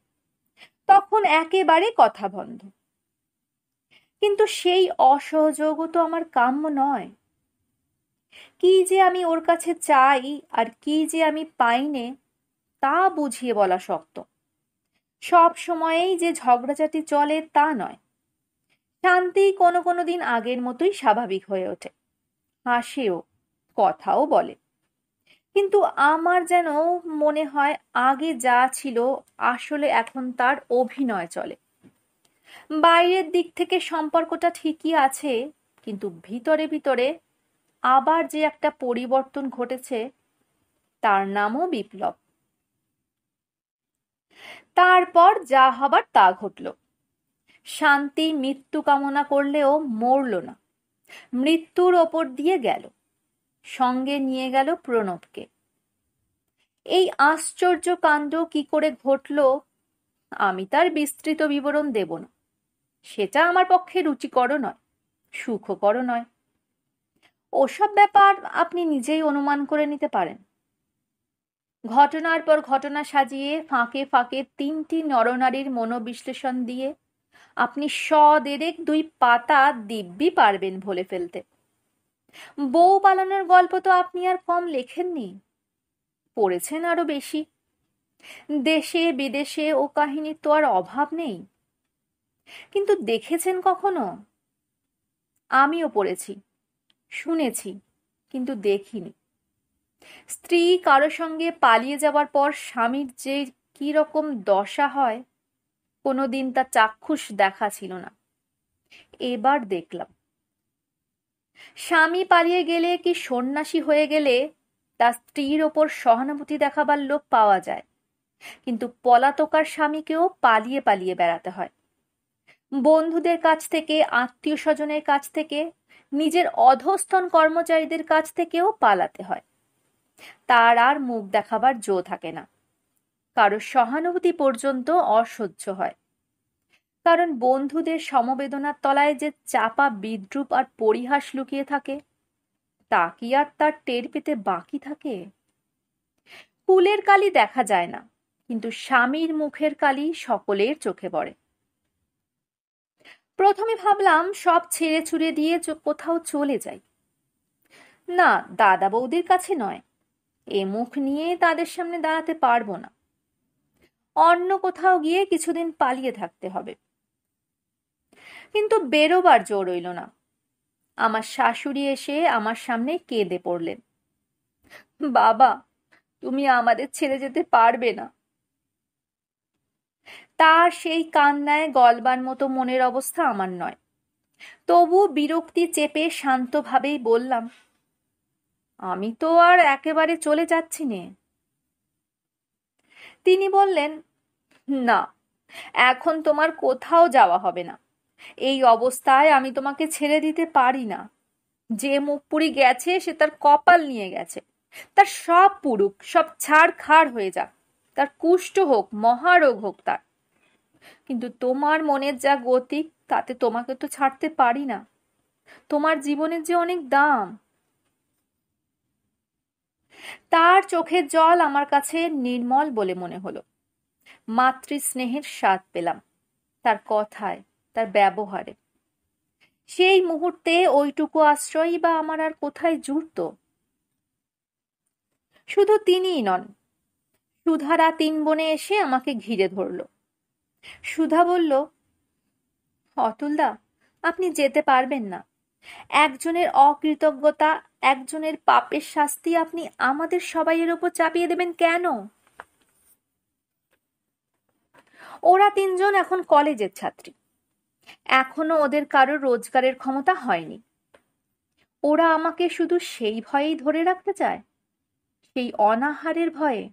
তখন একেবারে কথা বন্ধ কিন্তু সেই অসহযোগও তো আমার কাম্য নয় কি যে আমি ওর কাছে চাই আর কি যে আমি পাইনে তা বুঝিয়ে বলা শক্ত সব সময়েই যে ঝগড়াঝাটি চলে তা নয় শান্তি কোনো কোনো দিন আগের মতোই স্বাভাবিক হয়ে ওঠে হাসেও কথাও বলে কিন্তু আমার যেন মনে হয় আগে যা ছিল আসলে এখন তার অভিনয় চলে বাইরের দিক থেকে সম্পর্কটা ঠিকই আছে কিন্তু ভিতরে ভিতরে আবার যে একটা পরিবর্তন ঘটেছে তার নামও বিপ্লব তারপর যা হবার তা ঘটল শান্তি মৃত্যু কামনা করলেও মরল না মৃত্যুর ওপর দিয়ে গেল সঙ্গে নিয়ে গেল প্রণবকে এই আশ্চর্য কাণ্ড কি করে ঘটল আমি তার বিস্তৃত বিবরণ দেব না সেটা আমার পক্ষে রুচিকর নয় সুখকর নয় ওসব ব্যাপার আপনি নিজেই অনুমান করে নিতে পারেন ঘটনার পর ঘটনা সাজিয়ে ফাঁকে ফাঁকে তিনটি নরনারীর মনোবিশ্লেষণ দিয়ে আপনি সদেরেক দুই পাতা দিব্যি পারবেন ভোলে ফেলতে বউ পালানোর গল্প তো আপনি আর কম লেখেননি পড়েছেন আরো বেশি দেশে বিদেশে ও কাহিনীর তো আর অভাব নেই কিন্তু দেখেছেন কখনো আমিও পড়েছি শুনেছি কিন্তু দেখিনি স্ত্রী কারো সঙ্গে পালিয়ে যাওয়ার পর স্বামীর যে কি রকম দশা হয় কোনোদিন তা চাক্ষুষ দেখা ছিল না এবার দেখলাম স্বামী পালিয়ে গেলে কি সন্ন্যাসী হয়ে গেলে তার স্ত্রীর ওপর সহানুভূতি দেখাবার লোক পাওয়া যায় কিন্তু পলাতকার স্বামীকেও পালিয়ে পালিয়ে বেড়াতে হয় বন্ধুদের কাছ থেকে আত্মীয় স্বজনের কাছ থেকে নিজের অধস্তন কর্মচারীদের কাছ থেকেও পালাতে হয় তার আর মুখ দেখাবার জো থাকে না কারো সহানুভূতি পর্যন্ত অসহ্য হয় কারণ বন্ধুদের সমবেদনার তলায় যে চাপা বিদ্রুপ আর পরিহাস লুকিয়ে থাকে তা কি আর তার টের পেতে বাকি থাকে কুলের কালি দেখা যায় না কিন্তু স্বামীর মুখের কালি সকলের চোখে পড়ে প্রথমে ভাবলাম সব ছেড়ে ছুড়ে দিয়ে কোথাও চলে যাই না দাদা বৌদির কাছে নয় এ মুখ নিয়ে তাদের সামনে দাঁড়াতে পারবো না অন্য কোথাও গিয়ে কিছুদিন পালিয়ে থাকতে হবে কিন্তু বেরোবার জো রইল না আমার শাশুড়ি এসে আমার সামনে কেঁদে পড়লেন বাবা তুমি আমাদের ছেড়ে যেতে পারবে না তার সেই কান্নায় গলবার মতো মনের অবস্থা আমার নয় তবু বিরক্তি চেপে শান্তভাবেই বললাম আমি তো আর একেবারে চলে যাচ্ছি নে তিনি বললেন না এখন তোমার কোথাও যাওয়া হবে না এই অবস্থায় আমি তোমাকে ছেড়ে দিতে পারি না যে মুখ পুরি গেছে সে তার কপাল নিয়ে গেছে তার সব পুরুক সব ছাড় খাড় হয়ে যাক তার কুষ্ঠ হোক মহারোগ হোক তার কিন্তু তোমার মনের যা গতি তাতে তোমাকে তো ছাড়তে পারি না তোমার জীবনের যে অনেক দাম তার চোখের জল আমার কাছে নির্মল বলে মনে হলো মাতৃস্নেহের স্বাদ পেলাম তার কথায় তার ব্যবহারে সেই মুহূর্তে ওইটুকু আশ্রয়ই বা আমার আর কোথায় জুড়ত শুধু তিনিই নন সুধারা তিন বনে এসে আমাকে ঘিরে ধরল সুধা বলল অতুলদা আপনি যেতে পারবেন না একজনের অকৃতজ্ঞতা একজনের পাপের শাস্তি আপনি আমাদের সবাইয়ের ওপর চাপিয়ে দেবেন কেন ওরা তিনজন এখন কলেজের ছাত্রী এখনো ওদের কারো রোজগারের ক্ষমতা হয়নি ওরা আমাকে শুধু সেই ভয়েই ধরে রাখতে চায় সেই অনাহারের ভয়ে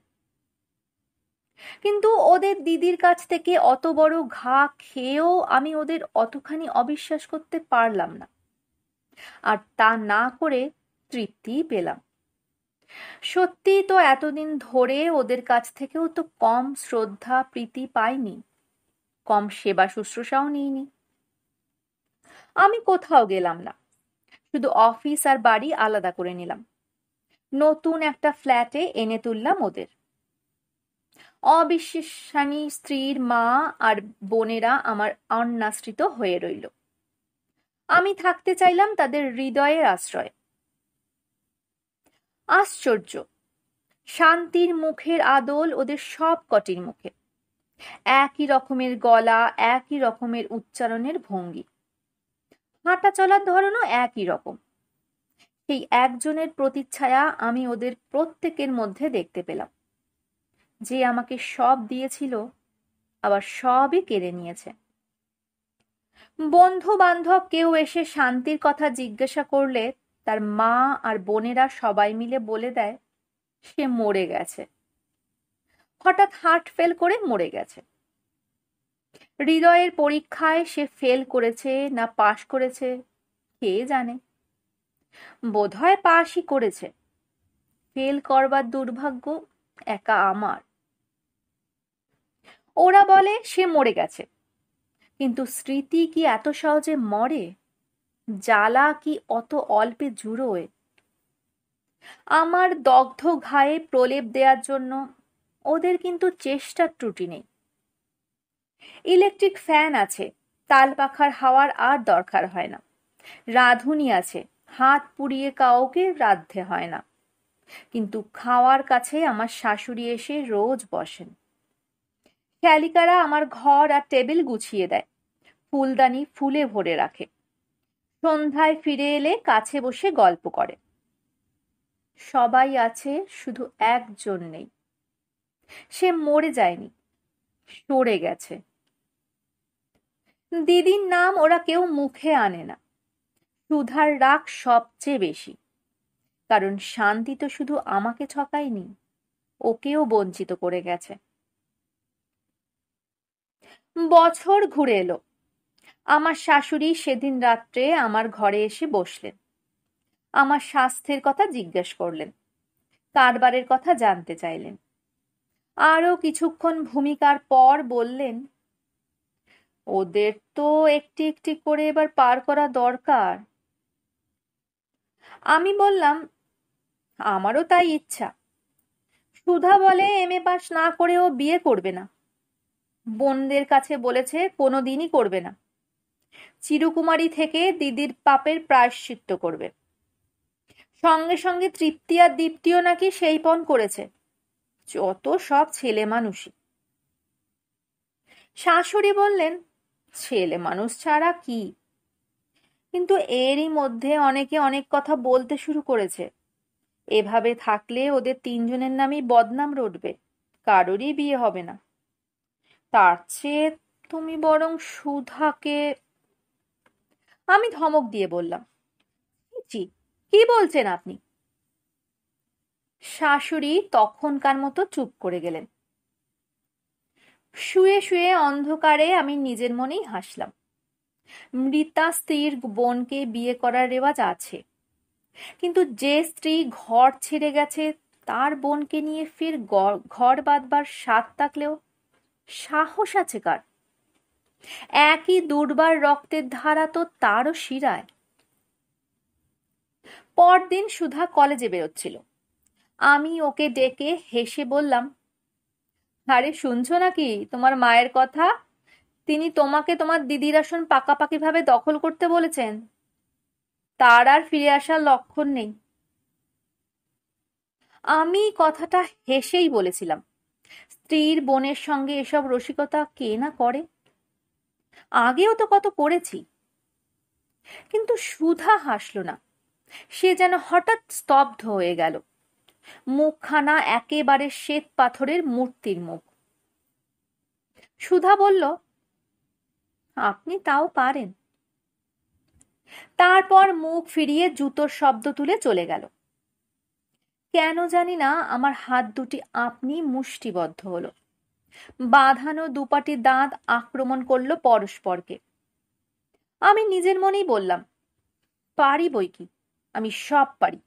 কিন্তু ওদের দিদির কাছ থেকে অত বড় ঘা খেয়েও আমি ওদের অতখানি অবিশ্বাস করতে পারলাম না আর তা না করে তৃপ্তি পেলাম সত্যি তো এতদিন ধরে ওদের কাছ থেকেও তো কম শ্রদ্ধা প্রীতি পাইনি কম সেবা শুশ্রূষাও নিইনি আমি কোথাও গেলাম না শুধু অফিস আর বাড়ি আলাদা করে নিলাম নতুন একটা ফ্ল্যাটে এনে তুললাম ওদের অবিশ্বাসানী স্ত্রীর মা আর বোনেরা আমার অন্যাশ্রিত হয়ে রইল আমি থাকতে চাইলাম তাদের হৃদয়ের আশ্রয় আশ্চর্য শান্তির মুখের আদল ওদের সব কটির মুখে একই রকমের গলা একই রকমের উচ্চারণের ভঙ্গি হাঁটা চলার ধরনও একই রকম সেই একজনের প্রতিচ্ছায়া আমি ওদের প্রত্যেকের মধ্যে দেখতে পেলাম যে আমাকে সব দিয়েছিল আবার সবই কেড়ে নিয়েছে বন্ধু বান্ধব কেউ এসে শান্তির কথা জিজ্ঞাসা করলে তার মা আর বোনেরা সবাই মিলে বলে দেয় সে মরে গেছে হঠাৎ হার্ট ফেল করে মরে গেছে হৃদয়ের পরীক্ষায় সে ফেল করেছে না পাশ করেছে কে জানে বোধহয় পাশই করেছে ফেল করবার দুর্ভাগ্য একা আমার ওরা বলে সে মরে গেছে কিন্তু স্মৃতি কি এত সহজে মরে জ্বালা কি অত অল্পে জুড়োয় আমার দগ্ধ ঘায়ে প্রলেপ দেওয়ার জন্য ওদের কিন্তু চেষ্টার ত্রুটি নেই ইলেকট্রিক ফ্যান আছে তাল পাখার হাওয়ার আর দরকার হয় না রাঁধুনি আছে হাত পুড়িয়ে কাউকে রাঁধতে হয় না কিন্তু খাওয়ার কাছে আমার শাশুড়ি এসে রোজ বসেন শ্যালিকারা আমার ঘর আর টেবিল গুছিয়ে দেয় ফুলদানি ফুলে ভরে রাখে সন্ধ্যায় ফিরে এলে কাছে বসে গল্প করে সবাই আছে শুধু একজন নেই সে মরে যায়নি সরে গেছে দিদির নাম ওরা কেউ মুখে আনে না সুধার রাগ সবচেয়ে বেশি কারণ শান্তি তো শুধু আমাকে ছকায়নি ওকেও বঞ্চিত করে গেছে বছর ঘুরে এলো আমার শাশুড়ি সেদিন রাত্রে আমার ঘরে এসে বসলেন আমার স্বাস্থ্যের কথা জিজ্ঞেস করলেন কারবারের কথা জানতে চাইলেন আরও কিছুক্ষণ ভূমিকার পর বললেন ওদের তো একটি একটি করে এবার পার করা দরকার আমি বললাম আমারও তাই ইচ্ছা সুধা বলে এম এ পাস না করেও বিয়ে করবে না বোনদের কাছে বলেছে কোনো দিনই করবে না চিরকুমারী থেকে দিদির পাপের প্রায়শ্চিত্ত করবে সঙ্গে সঙ্গে তৃপ্তি আর দীপ্তিও নাকি সেই পণ করেছে যত সব ছেলে মানুষই শাশুড়ি বললেন ছেলে মানুষ ছাড়া কি কিন্তু এরই মধ্যে অনেকে অনেক কথা বলতে শুরু করেছে এভাবে থাকলে ওদের তিনজনের নামই বদনাম রটবে কারোরই বিয়ে হবে না তার চেয়ে তুমি বরং সুধাকে আমি ধমক দিয়ে বললাম জি কি বলছেন আপনি শাশুড়ি তখনকার মতো চুপ করে গেলেন শুয়ে শুয়ে অন্ধকারে আমি নিজের মনেই হাসলাম মৃতা স্ত্রীর বোনকে বিয়ে করার রেওয়াজ আছে কিন্তু যে স্ত্রী ঘর ছেড়ে গেছে তার বোনকে নিয়ে ফের ঘর বাঁধবার স্বাদ থাকলেও সাহস আছে কার একই দুর্বার রক্তের ধারা তো তারও শিরায় পরদিন সুধা কলেজে বেরোচ্ছিল আমি ওকে ডেকে হেসে বললাম আরে শুনছো নাকি তোমার মায়ের কথা তিনি তোমাকে তোমার দিদির আসন পাকাপাকিভাবে দখল করতে বলেছেন তার আর ফিরে আসার লক্ষণ নেই আমি কথাটা হেসেই বলেছিলাম স্ত্রীর বোনের সঙ্গে এসব রসিকতা কে না করে আগেও তো কত করেছি কিন্তু সুধা হাসল না সে যেন হঠাৎ স্তব্ধ হয়ে গেল মুখখানা একেবারে শ্বেত পাথরের মূর্তির মুখ সুধা বলল আপনি তাও পারেন তারপর মুখ ফিরিয়ে জুতোর শব্দ তুলে চলে গেল কেন জানি না আমার হাত দুটি আপনি মুষ্টিবদ্ধ হলো বাঁধানো দুপাটি দাঁত আক্রমণ করলো পরস্পরকে আমি নিজের মনেই বললাম পারি বই কি আমি সব পারি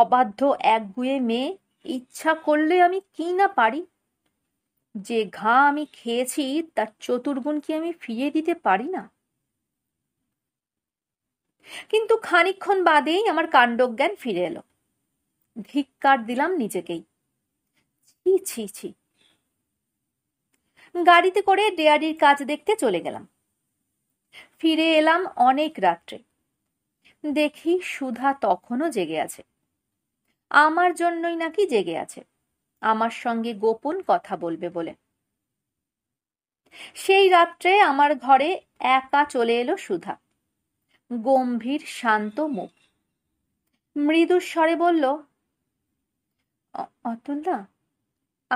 অবাধ্য একগুয়ে মেয়ে ইচ্ছা করলে আমি কি না পারি যে ঘা আমি খেয়েছি তার চতুর্গুণ কি আমি ফিরিয়ে দিতে পারি না কিন্তু খানিক্ষণ বাদেই আমার কাণ্ডজ্ঞান ফিরে এলো ধিক্কার দিলাম নিজেকেই ছি ছি ছি গাড়িতে করে ডেয়ারির কাজ দেখতে চলে গেলাম ফিরে এলাম অনেক রাত্রে দেখি সুধা তখনও জেগে আছে আমার জন্যই নাকি জেগে আছে আমার সঙ্গে গোপন কথা বলবে বলে সেই রাত্রে আমার ঘরে একা চলে এলো সুধা গম্ভীর শান্ত মুখ মৃদু স্বরে বলল অতুলদা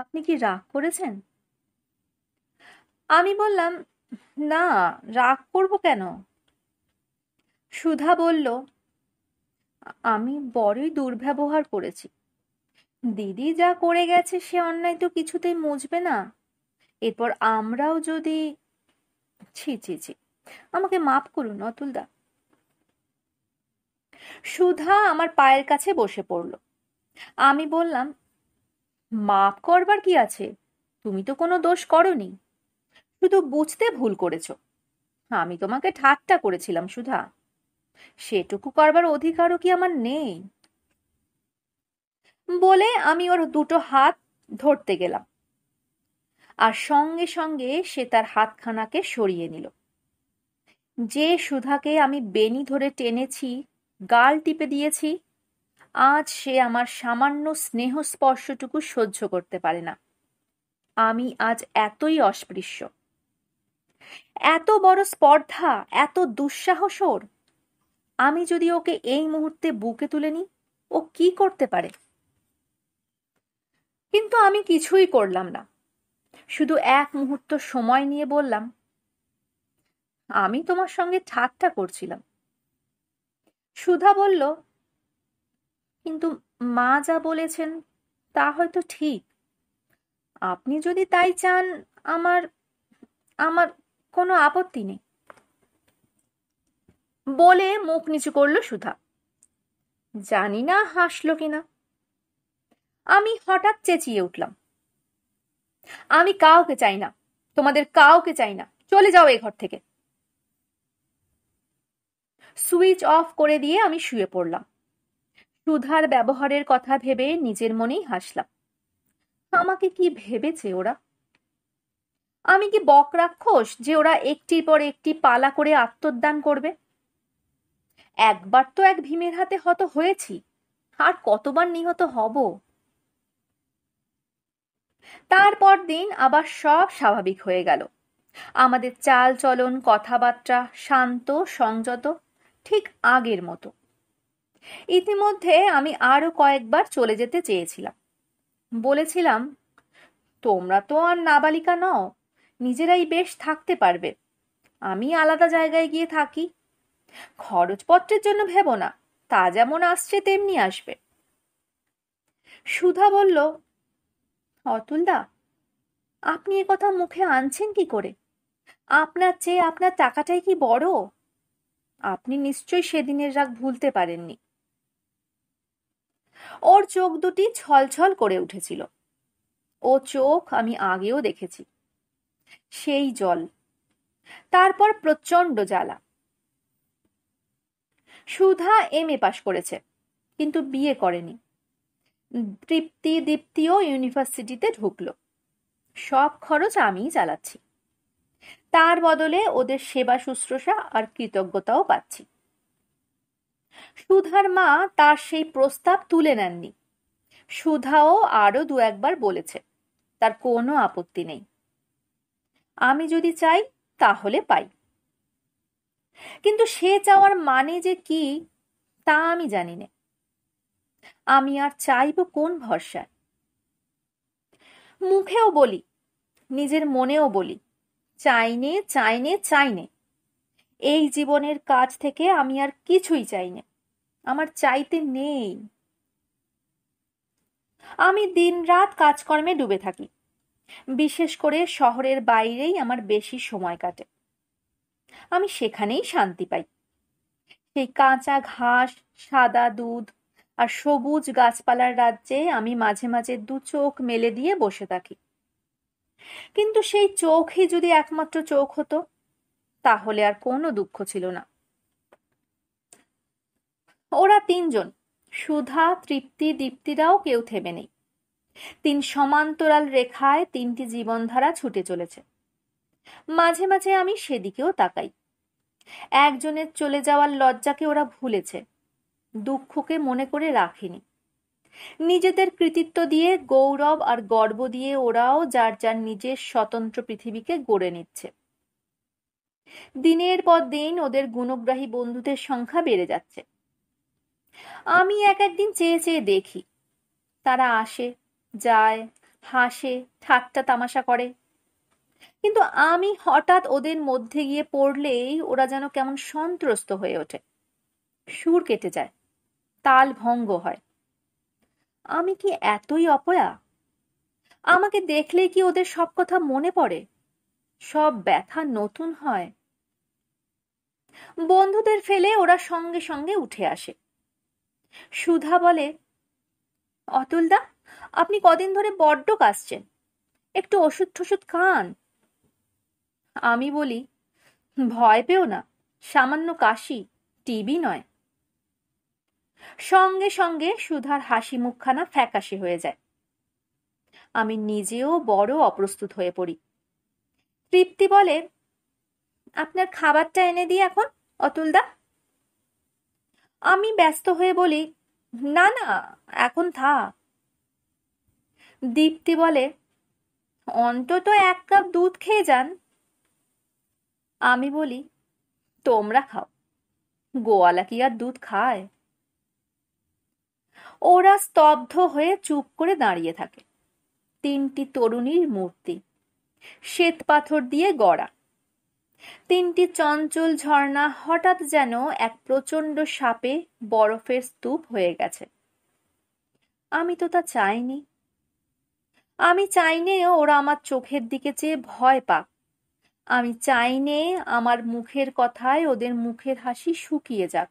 আপনি কি রাগ করেছেন আমি বললাম না রাগ করব কেন সুধা বলল আমি বড়ই দুর্ব্যবহার করেছি দিদি যা করে গেছে সে অন্যায় তো কিছুতেই মুজবে না এরপর আমরাও যদি ছি ছি ছি আমাকে মাফ করুন অতুলদা সুধা আমার পায়ের কাছে বসে পড়ল আমি বললাম মাপ করবার কি আছে তুমি তো কোনো দোষ করনি শুধু বুঝতে ভুল করেছ আমি তোমাকে ঠাট্টা করেছিলাম সুধা সেটুকু করবার অধিকারও কি আমার নেই বলে আমি ওর দুটো হাত ধরতে গেলাম আর সঙ্গে সঙ্গে সে তার হাতখানাকে সরিয়ে নিল যে সুধাকে আমি বেনি ধরে টেনেছি গাল টিপে দিয়েছি আজ সে আমার সামান্য স্নেহ স্পর্শটুকু সহ্য করতে পারে না আমি আজ এতই অস্পৃশ্য এত বড় স্পর্ধা এত দুঃসাহসর আমি যদি ওকে এই মুহূর্তে বুকে তুলে নিই ও কি করতে পারে কিন্তু আমি কিছুই করলাম না শুধু এক মুহূর্ত সময় নিয়ে বললাম আমি তোমার সঙ্গে ঠাট্টা করছিলাম সুধা বলল কিন্তু মা যা বলেছেন তা হয়তো ঠিক আপনি যদি তাই চান আমার আমার কোনো আপত্তি নেই বলে মুখ নিচু করল সুধা জানি না হাসলো কিনা আমি হঠাৎ চেঁচিয়ে উঠলাম আমি কাউকে চাই না তোমাদের কাউকে চাই না চলে যাও এ ঘর থেকে সুইচ অফ করে দিয়ে আমি শুয়ে পড়লাম সুধার ব্যবহারের কথা ভেবে নিজের মনেই হাসলাম আমাকে কি ভেবেছে ওরা আমি কি বক রাক্ষস যে ওরা একটির পর একটি পালা করে আত্মদান করবে একবার তো এক ভীমের হাতে হত হয়েছি আর কতবার নিহত হব তারপর দিন আবার সব স্বাভাবিক হয়ে গেল আমাদের চাল চলন কথাবার্তা শান্ত সংযত ঠিক আগের মতো ইতিমধ্যে আমি আরও কয়েকবার চলে যেতে চেয়েছিলাম বলেছিলাম তোমরা তো আর নাবালিকা নও নিজেরাই বেশ থাকতে পারবে আমি আলাদা জায়গায় গিয়ে থাকি খরচপত্রের জন্য ভেবো না তা যেমন আসছে তেমনি আসবে সুধা বলল অতুলদা আপনি এ কথা মুখে আনছেন কি করে আপনার চেয়ে আপনার টাকাটাই কি বড় আপনি নিশ্চয়ই সেদিনের রাগ ভুলতে পারেননি ওর চোখ দুটি ছলছল করে উঠেছিল ও চোখ আমি আগেও দেখেছি সেই জল তারপর প্রচণ্ড জ্বালা সুধা এম এ পাশ করেছে কিন্তু বিয়ে করেনি তৃপ্তি দীপ্তিও ইউনিভার্সিটিতে ঢুকলো সব খরচ আমিই চালাচ্ছি তার বদলে ওদের সেবা শুশ্রূষা আর কৃতজ্ঞতাও পাচ্ছি সুধার মা তার সেই প্রস্তাব তুলে নেননি সুধাও আরও দু একবার বলেছে তার কোনো আপত্তি নেই আমি যদি চাই তাহলে পাই কিন্তু সে চাওয়ার মানে যে কি তা আমি জানি না আমি আর চাইব কোন ভরসায় মুখেও বলি নিজের মনেও বলি চাইনে চাইনে চাইনে এই জীবনের কাজ থেকে আমি আর কিছুই চাই না আমার চাইতে নেই আমি দিন রাত কাজকর্মে ডুবে থাকি বিশেষ করে শহরের বাইরেই আমার বেশি সময় কাটে আমি সেখানেই শান্তি পাই সেই কাঁচা ঘাস সাদা দুধ আর সবুজ গাছপালার রাজ্যে আমি মাঝে মাঝে দু চোখ মেলে দিয়ে বসে থাকি কিন্তু সেই চোখই যদি একমাত্র চোখ হতো তাহলে আর কোনো দুঃখ ছিল না ওরা তিনজন সুধা তৃপ্তি দীপ্তিরাও কেউ থেমে নেই তিন সমান্তরাল রেখায় তিনটি জীবনধারা ছুটে চলেছে মাঝে মাঝে আমি সেদিকেও তাকাই একজনের চলে যাওয়ার লজ্জাকে ওরা ভুলেছে দুঃখকে মনে করে রাখেনি নিজেদের কৃতিত্ব দিয়ে গৌরব আর গর্ব দিয়ে ওরাও যার যার নিজের স্বতন্ত্র পৃথিবীকে গড়ে নিচ্ছে দিনের পর দিন ওদের গুণগ্রাহী বন্ধুদের সংখ্যা বেড়ে যাচ্ছে আমি এক একদিন চেয়ে চেয়ে দেখি তারা আসে যায় হাসে ঠাট্টা তামাশা করে কিন্তু আমি হঠাৎ ওদের মধ্যে গিয়ে পড়লেই ওরা যেন কেমন সন্ত্রস্ত হয়ে ওঠে সুর কেটে যায় তাল ভঙ্গ হয় আমি কি এতই অপয়া আমাকে দেখলেই কি ওদের সব কথা মনে পড়ে সব ব্যথা নতুন হয় বন্ধুদের ফেলে ওরা সঙ্গে সঙ্গে উঠে আসে সুধা বলে অতুলদা আপনি কদিন ধরে বড্ড কাশছেন একটু ওষুধ ঠষুধ খান আমি বলি ভয় পেও না সামান্য কাশি টিবি নয় সঙ্গে সঙ্গে সুধার হাসি মুখখানা ফ্যাকাশে হয়ে যায় আমি নিজেও বড় অপ্রস্তুত হয়ে পড়ি তৃপ্তি বলে আপনার খাবারটা এনে দিই এখন অতুলদা আমি ব্যস্ত হয়ে বলি না না এখন থা দীপ্তি বলে অন্তত এক কাপ দুধ খেয়ে যান আমি বলি তোমরা খাও গোয়ালা কি আর দুধ খায় ওরা স্তব্ধ হয়ে চুপ করে দাঁড়িয়ে থাকে তিনটি তরুণীর মূর্তি শ্বেত পাথর দিয়ে গড়া তিনটি চঞ্চল ঝর্ণা হঠাৎ যেন এক প্রচণ্ড সাপে বরফের স্তূপ হয়ে গেছে আমি তো তা চাইনি আমি চাইনি ওরা আমার চোখের দিকে চেয়ে ভয় পাক আমি চাইনে আমার মুখের কথায় ওদের মুখের হাসি শুকিয়ে যাক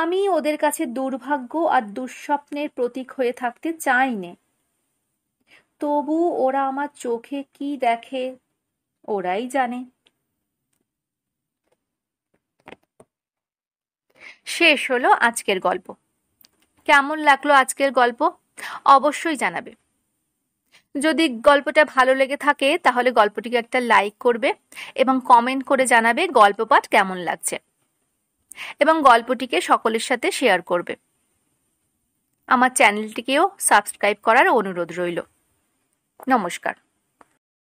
আমি ওদের কাছে দুর্ভাগ্য আর দুঃস্বপ্নের প্রতীক হয়ে থাকতে চাইনে তবু ওরা আমার চোখে কি দেখে ওরাই জানে শেষ হলো আজকের গল্প কেমন লাগলো আজকের গল্প অবশ্যই জানাবে যদি গল্পটা ভালো লেগে থাকে তাহলে গল্পটিকে একটা লাইক করবে এবং কমেন্ট করে জানাবে গল্প পাঠ কেমন লাগছে এবং গল্পটিকে সকলের সাথে শেয়ার করবে আমার চ্যানেলটিকেও সাবস্ক্রাইব করার অনুরোধ রইল নমস্কার